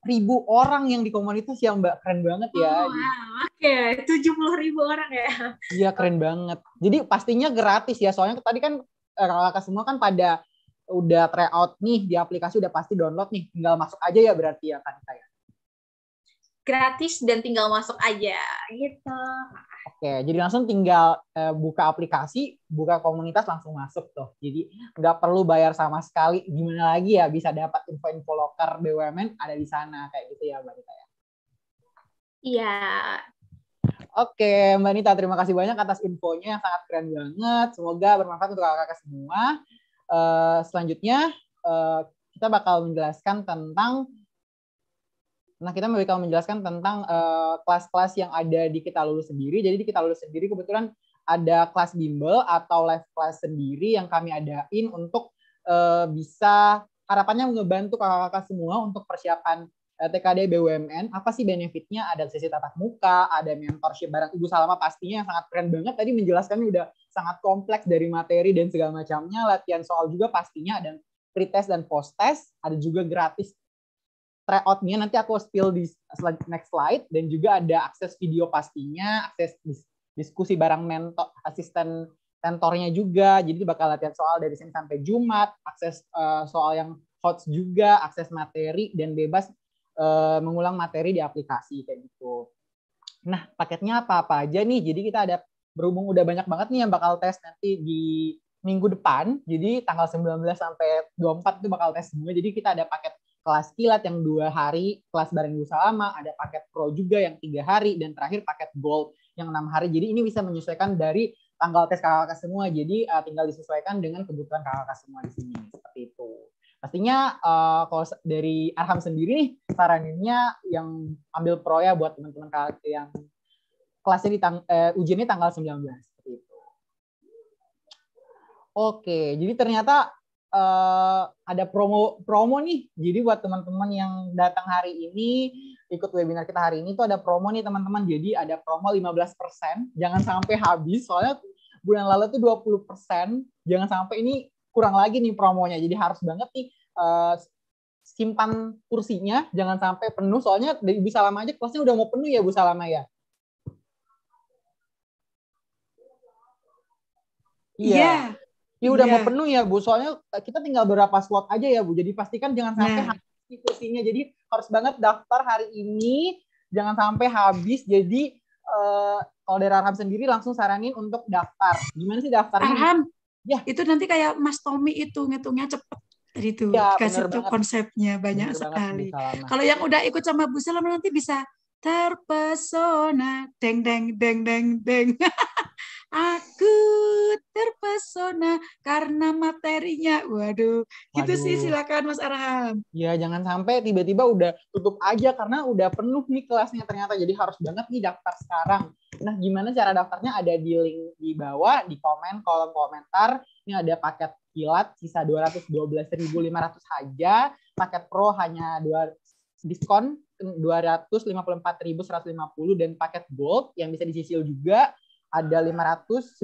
ribu orang yang di komunitas ya Mbak, keren banget ya. Oh, wow. Oke, okay. 70 ribu orang ya. Iya keren banget. Jadi pastinya gratis ya, soalnya tadi kan eh, kalau ke semua kan pada udah tryout nih di aplikasi udah pasti download nih, tinggal masuk aja ya berarti ya kan kita ya gratis dan tinggal masuk aja gitu. Oke, jadi langsung tinggal uh, buka aplikasi, buka komunitas langsung masuk tuh. Jadi nggak perlu bayar sama sekali. Gimana lagi ya bisa dapat info-info loker BUMN ada di sana kayak gitu ya Mbak Nita ya? Iya. Oke, Mbak Nita terima kasih banyak atas infonya yang sangat keren banget. Semoga bermanfaat untuk kakak-kakak semua. Uh, selanjutnya uh, kita bakal menjelaskan tentang Nah, kita lebih menjelaskan tentang eh, kelas-kelas uh, yang ada di kita lulus sendiri. Jadi di kita lulus sendiri kebetulan ada kelas bimbel atau live kelas sendiri yang kami adain untuk uh, bisa harapannya ngebantu kakak-kakak semua untuk persiapan eh, TKD BUMN. Apa sih benefitnya? Ada sesi tatap muka, ada mentorship bareng Ibu Salama pastinya yang sangat keren banget. Tadi menjelaskannya udah sangat kompleks dari materi dan segala macamnya. Latihan soal juga pastinya ada pre-test dan post test, ada juga gratis tryoutnya nanti aku spill di next slide dan juga ada akses video pastinya, akses diskusi barang mentor asisten mentornya juga. Jadi bakal latihan soal dari sini sampai Jumat, akses uh, soal yang hot juga, akses materi dan bebas uh, mengulang materi di aplikasi kayak gitu. Nah, paketnya apa-apa aja nih. Jadi kita ada berhubung udah banyak banget nih yang bakal tes nanti di minggu depan. Jadi tanggal 19 sampai 24 itu bakal tes semua. Jadi kita ada paket kelas kilat yang dua hari, kelas bareng lama ada paket pro juga yang tiga hari, dan terakhir paket gold yang enam hari. Jadi ini bisa menyesuaikan dari tanggal tes kakak semua. Jadi uh, tinggal disesuaikan dengan kebutuhan kakak semua di sini. Seperti itu. Pastinya uh, kalau dari Arham sendiri nih, saraninnya yang ambil pro ya buat teman-teman yang kelasnya di tang uh, ujiannya tanggal 19. Seperti itu. Oke, jadi ternyata uh, ada promo promo nih. Jadi buat teman-teman yang datang hari ini ikut webinar kita hari ini tuh ada promo nih teman-teman. Jadi ada promo 15%. Jangan sampai habis soalnya bulan lalu tuh 20%. Jangan sampai ini kurang lagi nih promonya. Jadi harus banget nih uh, simpan kursinya, jangan sampai penuh. Soalnya dari Bu Salama aja kelasnya udah mau penuh ya Bu Salama ya. Iya. Yeah. Ya udah iya. mau penuh ya Bu, soalnya eh, kita tinggal berapa slot aja ya Bu. Jadi pastikan jangan nah. sampai yeah. habis kursinya. Jadi harus banget daftar hari ini, jangan sampai habis. Jadi uh, kalau dari Arham sendiri langsung saranin untuk daftar. Gimana sih daftarnya? Arham, ya. itu nanti kayak Mas Tommy itu ngitungnya cepet itu ya, kasih tuh konsepnya banyak bener sekali. Kalau yang udah ikut sama Bu Salam nanti bisa terpesona deng deng deng deng deng Aku terpesona karena materinya. Waduh, gitu sih silakan Mas Arham. Ya, jangan sampai tiba-tiba udah tutup aja karena udah penuh nih kelasnya ternyata. Jadi harus banget nih daftar sekarang. Nah, gimana cara daftarnya ada di link di bawah di komen kolom komentar. Ini ada paket kilat sisa 212.500 saja, paket pro hanya dua diskon 254.150 dan paket gold yang bisa dicicil juga ada 509.150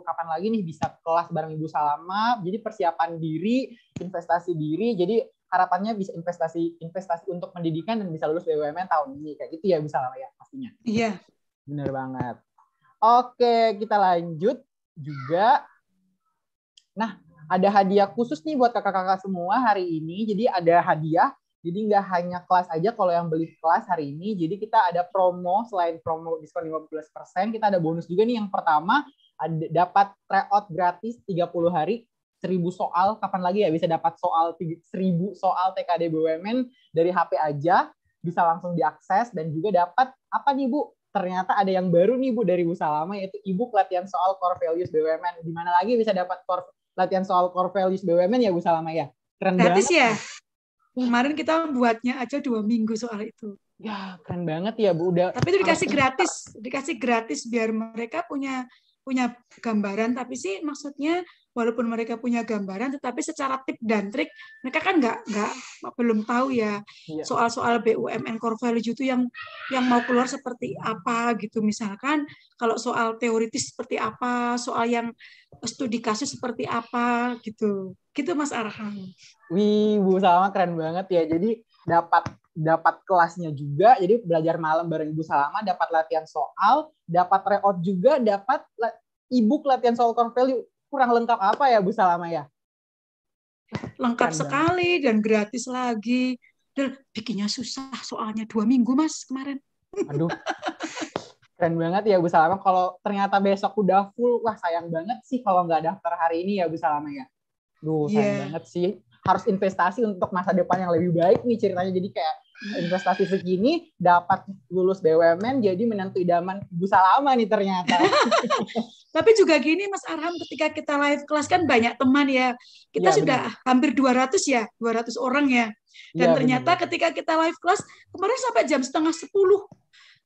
kapan lagi nih bisa kelas bareng Ibu Salama. Jadi persiapan diri, investasi diri. Jadi harapannya bisa investasi investasi untuk pendidikan dan bisa lulus BUMN tahun ini kayak gitu ya Ibu Salama ya pastinya. Iya. Bener banget. Oke, kita lanjut juga. Nah, ada hadiah khusus nih buat kakak-kakak semua hari ini. Jadi ada hadiah jadi nggak hanya kelas aja kalau yang beli kelas hari ini. Jadi kita ada promo selain promo diskon 15%, kita ada bonus juga nih yang pertama ada, dapat tryout gratis 30 hari 1000 soal kapan lagi ya bisa dapat soal 1000 soal TKD BUMN dari HP aja bisa langsung diakses dan juga dapat apa nih Bu ternyata ada yang baru nih Bu dari Bu Salama yaitu ibu latihan soal core values BUMN. Di mana lagi bisa dapat core, latihan soal core values BUMN ya Bu Salama ya? Keren gratis banget. ya? kemarin kita buatnya aja dua minggu soal itu ya keren banget ya bu udah tapi itu dikasih gratis dikasih gratis biar mereka punya punya gambaran tapi sih maksudnya walaupun mereka punya gambaran tetapi secara tip dan trik mereka kan nggak nggak belum tahu ya iya. soal-soal BUMN core value itu yang yang mau keluar seperti apa gitu misalkan kalau soal teoritis seperti apa soal yang studi kasus seperti apa gitu. Gitu Mas Arhan. Wih, Bu salama keren banget ya. Jadi dapat dapat kelasnya juga, jadi belajar malam bareng Ibu Salama, dapat latihan soal, dapat reot juga, dapat e latihan soal core value. Kurang lengkap apa ya Bu Salama ya? Lengkap Kandang. sekali dan gratis lagi. Dan bikinnya susah soalnya dua minggu mas kemarin. Aduh, Keren banget ya Bu Salama. Kalau ternyata besok udah full, wah sayang banget sih kalau nggak daftar hari ini ya Bu Salama ya. Duh, sayang yeah. banget sih. Harus investasi untuk masa depan yang lebih baik nih ceritanya. Jadi kayak investasi segini dapat lulus BUMN jadi menantu idaman Bu Salama nih ternyata. Tapi juga gini Mas Arham ketika kita live kelas kan banyak teman ya. Kita ya, sudah benar. hampir 200 ya, 200 orang ya. Dan ya, ternyata benar. ketika kita live kelas kemarin sampai jam setengah sepuluh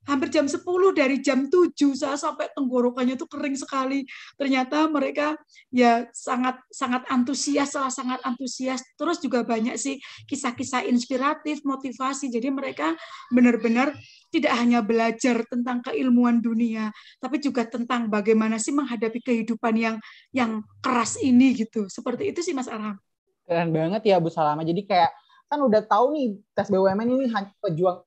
hampir jam 10 dari jam 7 saya sampai tenggorokannya itu kering sekali. Ternyata mereka ya sangat sangat antusias, salah sangat antusias. Terus juga banyak sih kisah-kisah inspiratif, motivasi. Jadi mereka benar-benar tidak hanya belajar tentang keilmuan dunia, tapi juga tentang bagaimana sih menghadapi kehidupan yang yang keras ini gitu. Seperti itu sih Mas Arham. Keren banget ya Bu Salama. Jadi kayak kan udah tahu nih tes BUMN ini hanya pejuang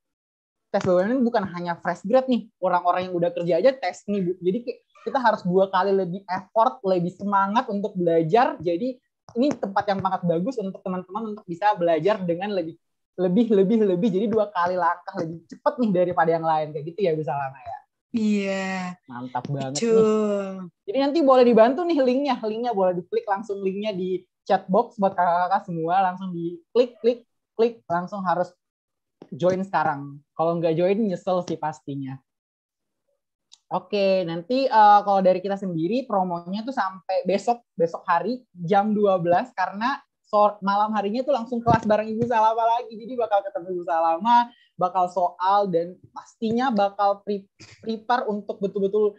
tes BUMN bukan hanya fresh grad nih orang-orang yang udah kerja aja tes nih bu jadi kita harus dua kali lebih effort lebih semangat untuk belajar jadi ini tempat yang sangat bagus untuk teman-teman untuk bisa belajar dengan lebih lebih lebih lebih jadi dua kali langkah lebih cepat nih daripada yang lain kayak gitu ya misalnya lama ya Iya. Yeah. Mantap banget Cuk. nih. Jadi nanti boleh dibantu nih linknya, linknya boleh diklik langsung linknya di chat box buat kakak-kakak semua langsung diklik, klik, klik langsung harus join sekarang. Kalau nggak join, nyesel sih pastinya. Oke, nanti uh, kalau dari kita sendiri promonya tuh sampai besok besok hari jam 12 karena sore, malam harinya tuh langsung kelas bareng Ibu Salama lagi. Jadi bakal ketemu Ibu Salama, bakal soal dan pastinya bakal pre prepare untuk betul-betul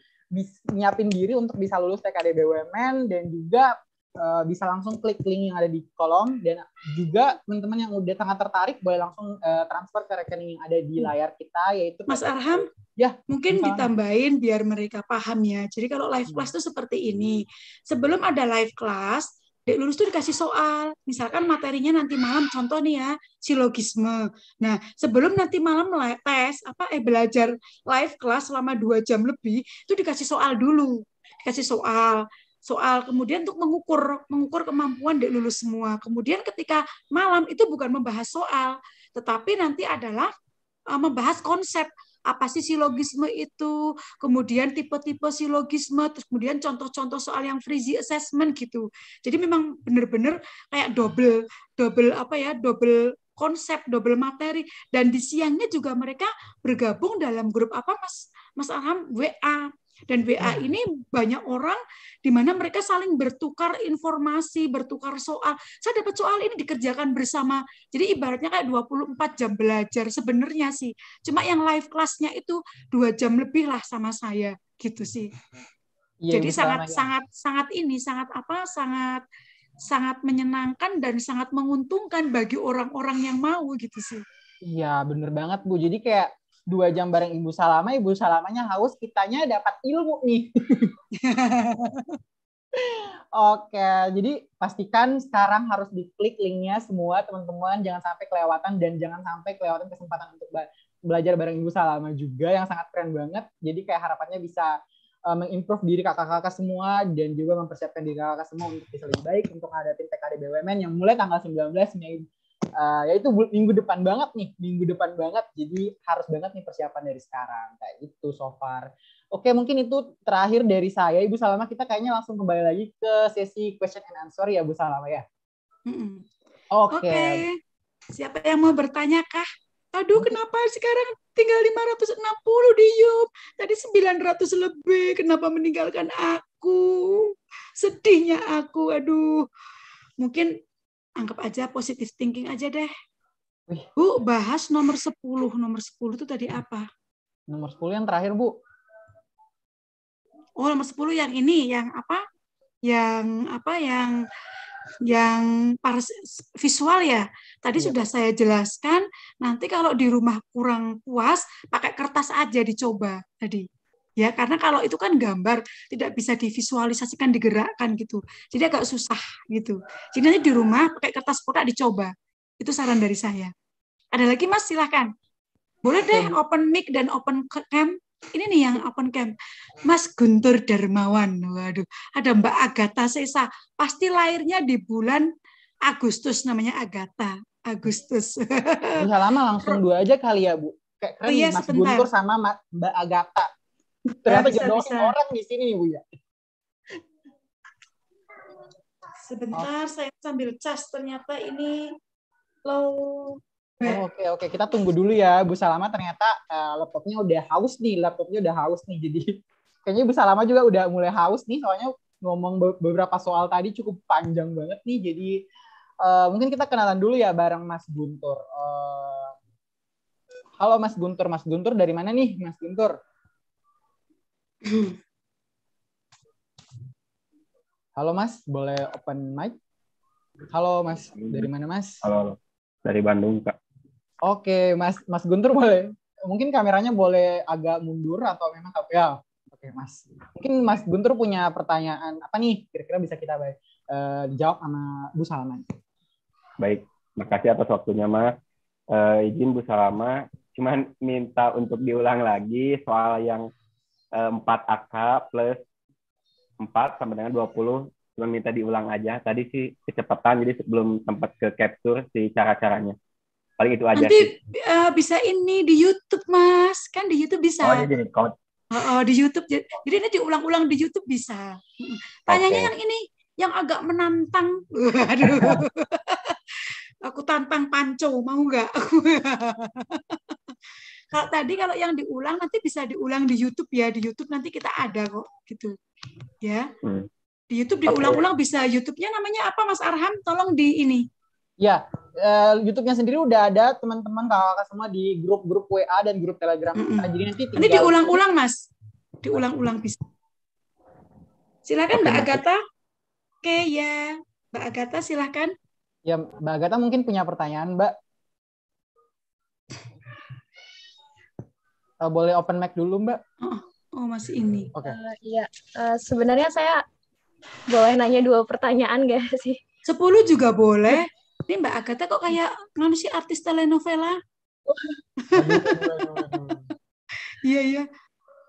nyiapin diri untuk bisa lulus TKD BUMN dan juga Eh, bisa langsung klik link yang ada di kolom dan juga teman-teman yang udah sangat tertarik boleh langsung uh, transfer ke rekening yang ada di hmm. layar kita yaitu Mas Arham Ya, mungkin misalnya. ditambahin biar mereka paham ya. Jadi kalau live hmm. class itu hmm. seperti ini. Sebelum ada live class, Dek lulus tuh dikasih soal, misalkan materinya nanti malam, contoh nih ya, silogisme. Nah, sebelum nanti malam tes, apa eh belajar live class selama dua jam lebih, itu dikasih soal dulu. Dikasih soal, soal kemudian untuk mengukur mengukur kemampuan dek lulus semua kemudian ketika malam itu bukan membahas soal tetapi nanti adalah eh, membahas konsep apa sih silogisme itu, kemudian tipe-tipe silogisme, terus kemudian contoh-contoh soal yang frizy assessment gitu. Jadi memang benar-benar kayak double double apa ya, double konsep, double materi dan di siangnya juga mereka bergabung dalam grup apa Mas Mas Alham WA dan WA iya. ini banyak orang di mana mereka saling bertukar informasi, bertukar soal. Saya dapat soal ini dikerjakan bersama. Jadi ibaratnya kayak 24 jam belajar sebenarnya sih. Cuma yang live kelasnya itu dua jam lebih lah sama saya gitu sih. Ya, Jadi sangat ya. sangat sangat ini sangat apa sangat sangat menyenangkan dan sangat menguntungkan bagi orang-orang yang mau gitu sih. Iya, bener banget Bu. Jadi kayak dua jam bareng Ibu Salama, Ibu Salamanya haus, kitanya dapat ilmu nih. Oke, jadi pastikan sekarang harus diklik linknya semua teman-teman, jangan sampai kelewatan dan jangan sampai kelewatan kesempatan untuk belajar bareng Ibu Salama juga yang sangat keren banget. Jadi kayak harapannya bisa uh, mengimprove diri kakak-kakak semua dan juga mempersiapkan diri kakak semua untuk bisa lebih baik untuk menghadapi TKD BUMN yang mulai tanggal 19 Mei uh, ya itu minggu depan banget nih, minggu depan banget. Jadi harus banget nih persiapan dari sekarang. Kayak itu so far. Oke, mungkin itu terakhir dari saya. Ibu Salama, kita kayaknya langsung kembali lagi ke sesi question and answer ya, ibu Salama ya. mm Oke. Okay. Siapa yang mau bertanya kah? Aduh, kenapa sekarang tinggal 560 di Yub? Tadi 900 lebih, kenapa meninggalkan aku? Sedihnya aku, aduh. Mungkin anggap aja positif thinking aja deh. Wih. Bu, bahas nomor 10. Nomor 10 itu tadi apa? Nomor 10 yang terakhir, Bu. Oh, nomor 10 yang ini, yang apa? Yang apa yang yang visual ya. Tadi ya. sudah saya jelaskan, nanti kalau di rumah kurang puas, pakai kertas aja dicoba tadi ya karena kalau itu kan gambar tidak bisa divisualisasikan digerakkan gitu jadi agak susah gitu jadi nanti di rumah pakai kertas kotak dicoba itu saran dari saya ada lagi mas silahkan boleh deh open mic dan open cam ini nih yang open cam Mas Guntur Darmawan waduh ada Mbak Agatha Sesa pasti lahirnya di bulan Agustus namanya Agatha Agustus bisa lama langsung dua aja kali ya Bu kayak keren oh, iya, Mas sebentar. Guntur sama Mbak Agatha Ternyata bisa, jodohin bisa. orang di sini nih Bu ya. Sebentar, oh. saya sambil cas ternyata ini low. Oke oh, oke okay, okay. kita tunggu dulu ya Bu Salama ternyata uh, laptopnya udah haus nih laptopnya udah haus nih jadi kayaknya Bu Salama juga udah mulai haus nih soalnya ngomong beberapa soal tadi cukup panjang banget nih jadi uh, mungkin kita kenalan dulu ya bareng Mas Guntur. Uh, halo Mas Guntur, Mas Guntur dari mana nih Mas Guntur? Halo Mas, boleh open mic? Halo Mas, dari mana Mas? Halo, dari Bandung Kak. Oke, Mas Mas Guntur boleh. Mungkin kameranya boleh agak mundur atau memang ya. Oke, Mas. Mungkin Mas Guntur punya pertanyaan apa nih? Kira-kira bisa kita uh, eh, jawab sama Bu Salma. Baik, makasih atas waktunya Mas. Uh, izin Bu Salma, cuman minta untuk diulang lagi soal yang 4 AK plus 4 sama dengan 20 cuma minta diulang aja tadi sih kecepatan jadi sebelum sempat ke capture si cara-caranya paling itu aja nanti sih. Uh, bisa ini di YouTube mas kan di YouTube bisa oh jadi oh, oh di YouTube jadi, jadi ini diulang-ulang di YouTube bisa tanyanya okay. yang ini yang agak menantang aduh aku tantang panco mau nggak Kalau tadi kalau yang diulang nanti bisa diulang di YouTube ya, di YouTube nanti kita ada kok gitu. Ya. Hmm. Di YouTube diulang-ulang bisa YouTube-nya namanya apa Mas Arham? Tolong di ini. Ya, eh, YouTube-nya sendiri udah ada teman-teman kakak semua di grup-grup WA dan grup Telegram. Mm Jadi nanti tinggal... nanti diulang-ulang Mas, diulang-ulang bisa. Silakan Mbak Agatha. Oke ya, Mbak Agatha silakan. Ya, Mbak Agatha mungkin punya pertanyaan Mbak uh, boleh open mic dulu Mbak. Oh, oh masih ini. Oke. Okay. Uh, eh, iya. Uh, sebenarnya saya boleh nanya dua pertanyaan gak sih? Sepuluh juga boleh. Ini Mbak Agatha kok kayak manusia sih artis telenovela? Iya iya.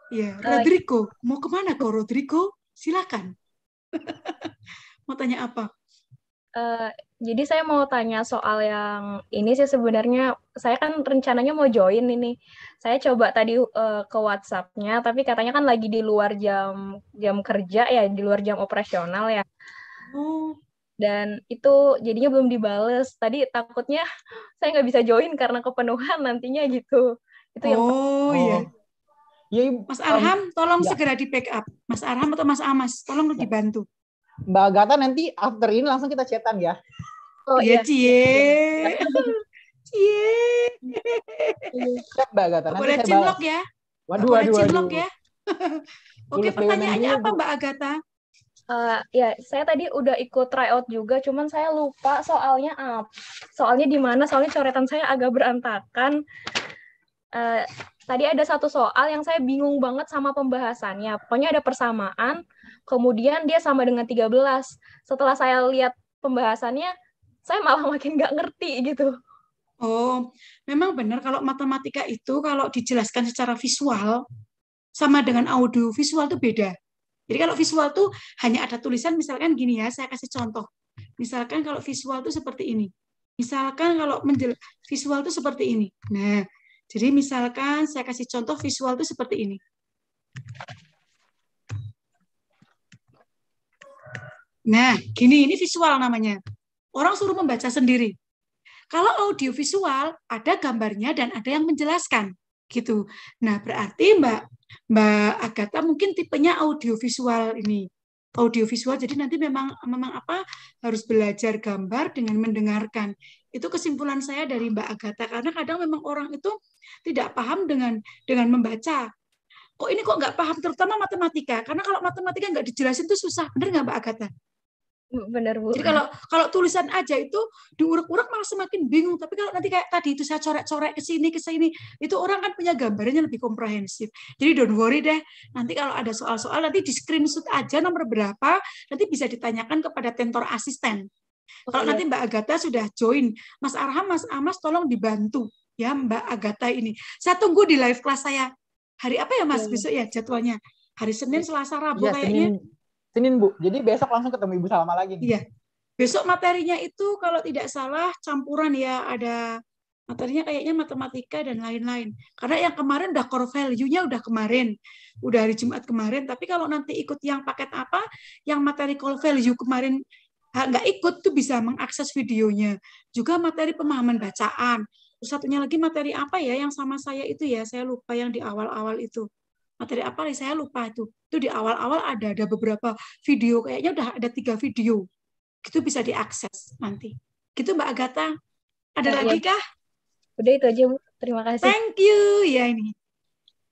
Iya, Rodrigo, mau kemana kok Rodrigo? Silakan. mau tanya apa? Eh, jadi saya mau tanya soal yang ini sih sebenarnya saya kan rencananya mau join ini. Saya coba tadi uh, ke WhatsAppnya, tapi katanya kan lagi di luar jam jam kerja ya, di luar jam operasional ya. Hmm. Dan itu jadinya belum dibales. Tadi takutnya saya nggak bisa join karena kepenuhan nantinya gitu. Itu oh, yang Oh iya. Ya, Mas Arham, tolong ya. segera di backup. Mas Arham atau Mas Amas, tolong ya. dibantu. Mbak Agatha nanti after ini langsung kita cetan ya. Oh iya, iya cie. Iya, iya. Cie. Chat Mbak Agatha. Nanti Boleh cinlok ya. Waduh, Boleh waduh, cinlok waduh. ya. Oke, pertanyaannya apa Mbak Agatha? Uh, ya, saya tadi udah ikut tryout juga, cuman saya lupa soalnya apa. Soalnya di mana? Soalnya coretan saya agak berantakan. Uh, tadi ada satu soal yang saya bingung banget sama pembahasannya. Pokoknya ada persamaan, Kemudian dia sama dengan 13. Setelah saya lihat pembahasannya, saya malah makin nggak ngerti gitu. Oh, memang benar kalau matematika itu kalau dijelaskan secara visual sama dengan audio visual itu beda. Jadi kalau visual itu hanya ada tulisan misalkan gini ya, saya kasih contoh. Misalkan kalau visual itu seperti ini. Misalkan kalau menjel visual itu seperti ini. Nah, jadi misalkan saya kasih contoh visual itu seperti ini. Nah, gini, ini visual namanya. Orang suruh membaca sendiri. Kalau audio visual, ada gambarnya dan ada yang menjelaskan. gitu. Nah, berarti Mbak Mbak Agatha mungkin tipenya audio visual ini. Audio visual, jadi nanti memang memang apa harus belajar gambar dengan mendengarkan. Itu kesimpulan saya dari Mbak Agatha karena kadang memang orang itu tidak paham dengan dengan membaca, kok ini kok nggak paham terutama matematika karena kalau matematika nggak dijelasin itu susah bener nggak mbak Agatha? benar bu jadi kalau kalau tulisan aja itu diuruk-uruk malah semakin bingung tapi kalau nanti kayak tadi itu saya corek-corek ke sini ke sini itu orang kan punya gambarnya lebih komprehensif jadi don't worry deh nanti kalau ada soal-soal nanti di screenshot aja nomor berapa nanti bisa ditanyakan kepada tentor asisten oh, kalau ya. nanti Mbak Agatha sudah join, Mas Arham, Mas Amas tolong dibantu ya Mbak Agatha ini. Saya tunggu di live kelas saya. Hari apa ya Mas ya. besok ya jadwalnya? Hari Senin, iya. Selasa, Rabu ya, kayaknya. Senin Senin Bu. Jadi besok langsung ketemu Ibu Salma lagi. Iya. Besok materinya itu kalau tidak salah campuran ya ada materinya kayaknya matematika dan lain-lain. Karena yang kemarin udah core value-nya udah kemarin, udah hari Jumat kemarin. Tapi kalau nanti ikut yang paket apa, yang materi core value kemarin nggak ikut tuh bisa mengakses videonya. Juga materi pemahaman bacaan. Terus satunya lagi materi apa ya yang sama saya itu ya, saya lupa yang di awal-awal itu materi apa nih saya lupa itu itu di awal-awal ada ada beberapa video kayaknya udah ada tiga video itu bisa diakses nanti gitu Mbak Agatha ada ya, lagi ya. kah udah itu aja Bu terima kasih thank you ya ini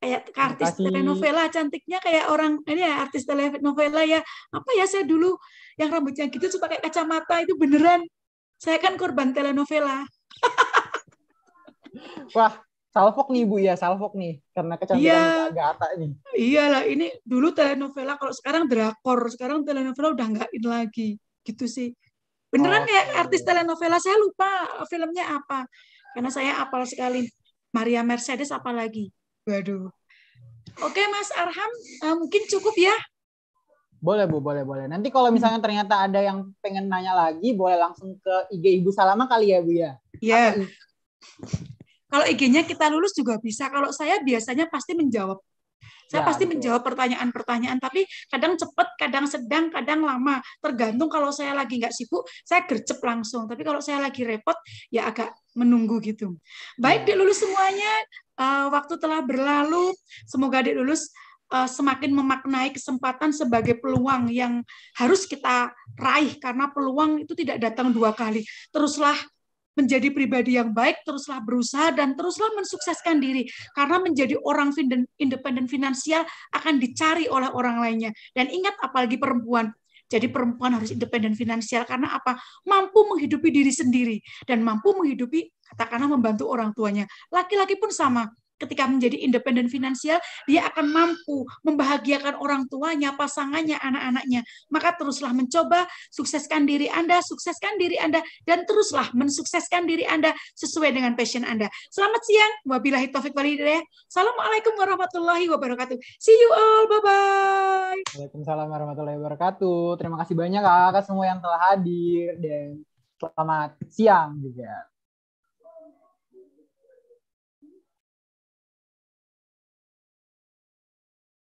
kayak artis telenovela cantiknya kayak orang ini ya artis telenovela ya apa ya saya dulu yang rambutnya gitu suka pakai kacamata itu beneran saya kan korban telenovela wah Salfok nih Bu ya, Salfok nih karena kecantikan ya, Agatha nih. Iyalah, ini dulu telenovela kalau sekarang drakor, sekarang telenovela udah enggak in lagi. Gitu sih. Beneran oh, ya okay. artis telenovela saya lupa eh, filmnya apa. Karena saya apal sekali Maria Mercedes apalagi. Waduh. Oke Mas Arham, eh, mungkin cukup ya. Boleh Bu, boleh boleh. Nanti kalau hmm. misalnya ternyata ada yang pengen nanya lagi, boleh langsung ke IG Ibu Salama kali ya Bu ya. Iya. Yeah. Kalau IG-nya kita lulus juga bisa. Kalau saya biasanya pasti menjawab. Saya ya, pasti betul. menjawab pertanyaan-pertanyaan, tapi kadang cepat, kadang sedang, kadang lama. Tergantung kalau saya lagi nggak sibuk, saya gercep langsung. Tapi kalau saya lagi repot, ya agak menunggu gitu. Baik, ya. lulus semuanya. Uh, waktu telah berlalu. Semoga dek lulus uh, semakin memaknai kesempatan sebagai peluang yang harus kita raih karena peluang itu tidak datang dua kali. Teruslah menjadi pribadi yang baik, teruslah berusaha dan teruslah mensukseskan diri karena menjadi orang independen finansial akan dicari oleh orang lainnya. Dan ingat apalagi perempuan, jadi perempuan harus independen finansial karena apa? Mampu menghidupi diri sendiri dan mampu menghidupi katakanlah membantu orang tuanya. Laki-laki pun sama ketika menjadi independen finansial, dia akan mampu membahagiakan orang tuanya, pasangannya, anak-anaknya. Maka teruslah mencoba, sukseskan diri Anda, sukseskan diri Anda, dan teruslah mensukseskan diri Anda sesuai dengan passion Anda. Selamat siang, wabillahi wal hidayah. Assalamualaikum warahmatullahi wabarakatuh. See you all, bye-bye. Waalaikumsalam warahmatullahi wabarakatuh. Terima kasih banyak kakak semua yang telah hadir, dan selamat siang juga.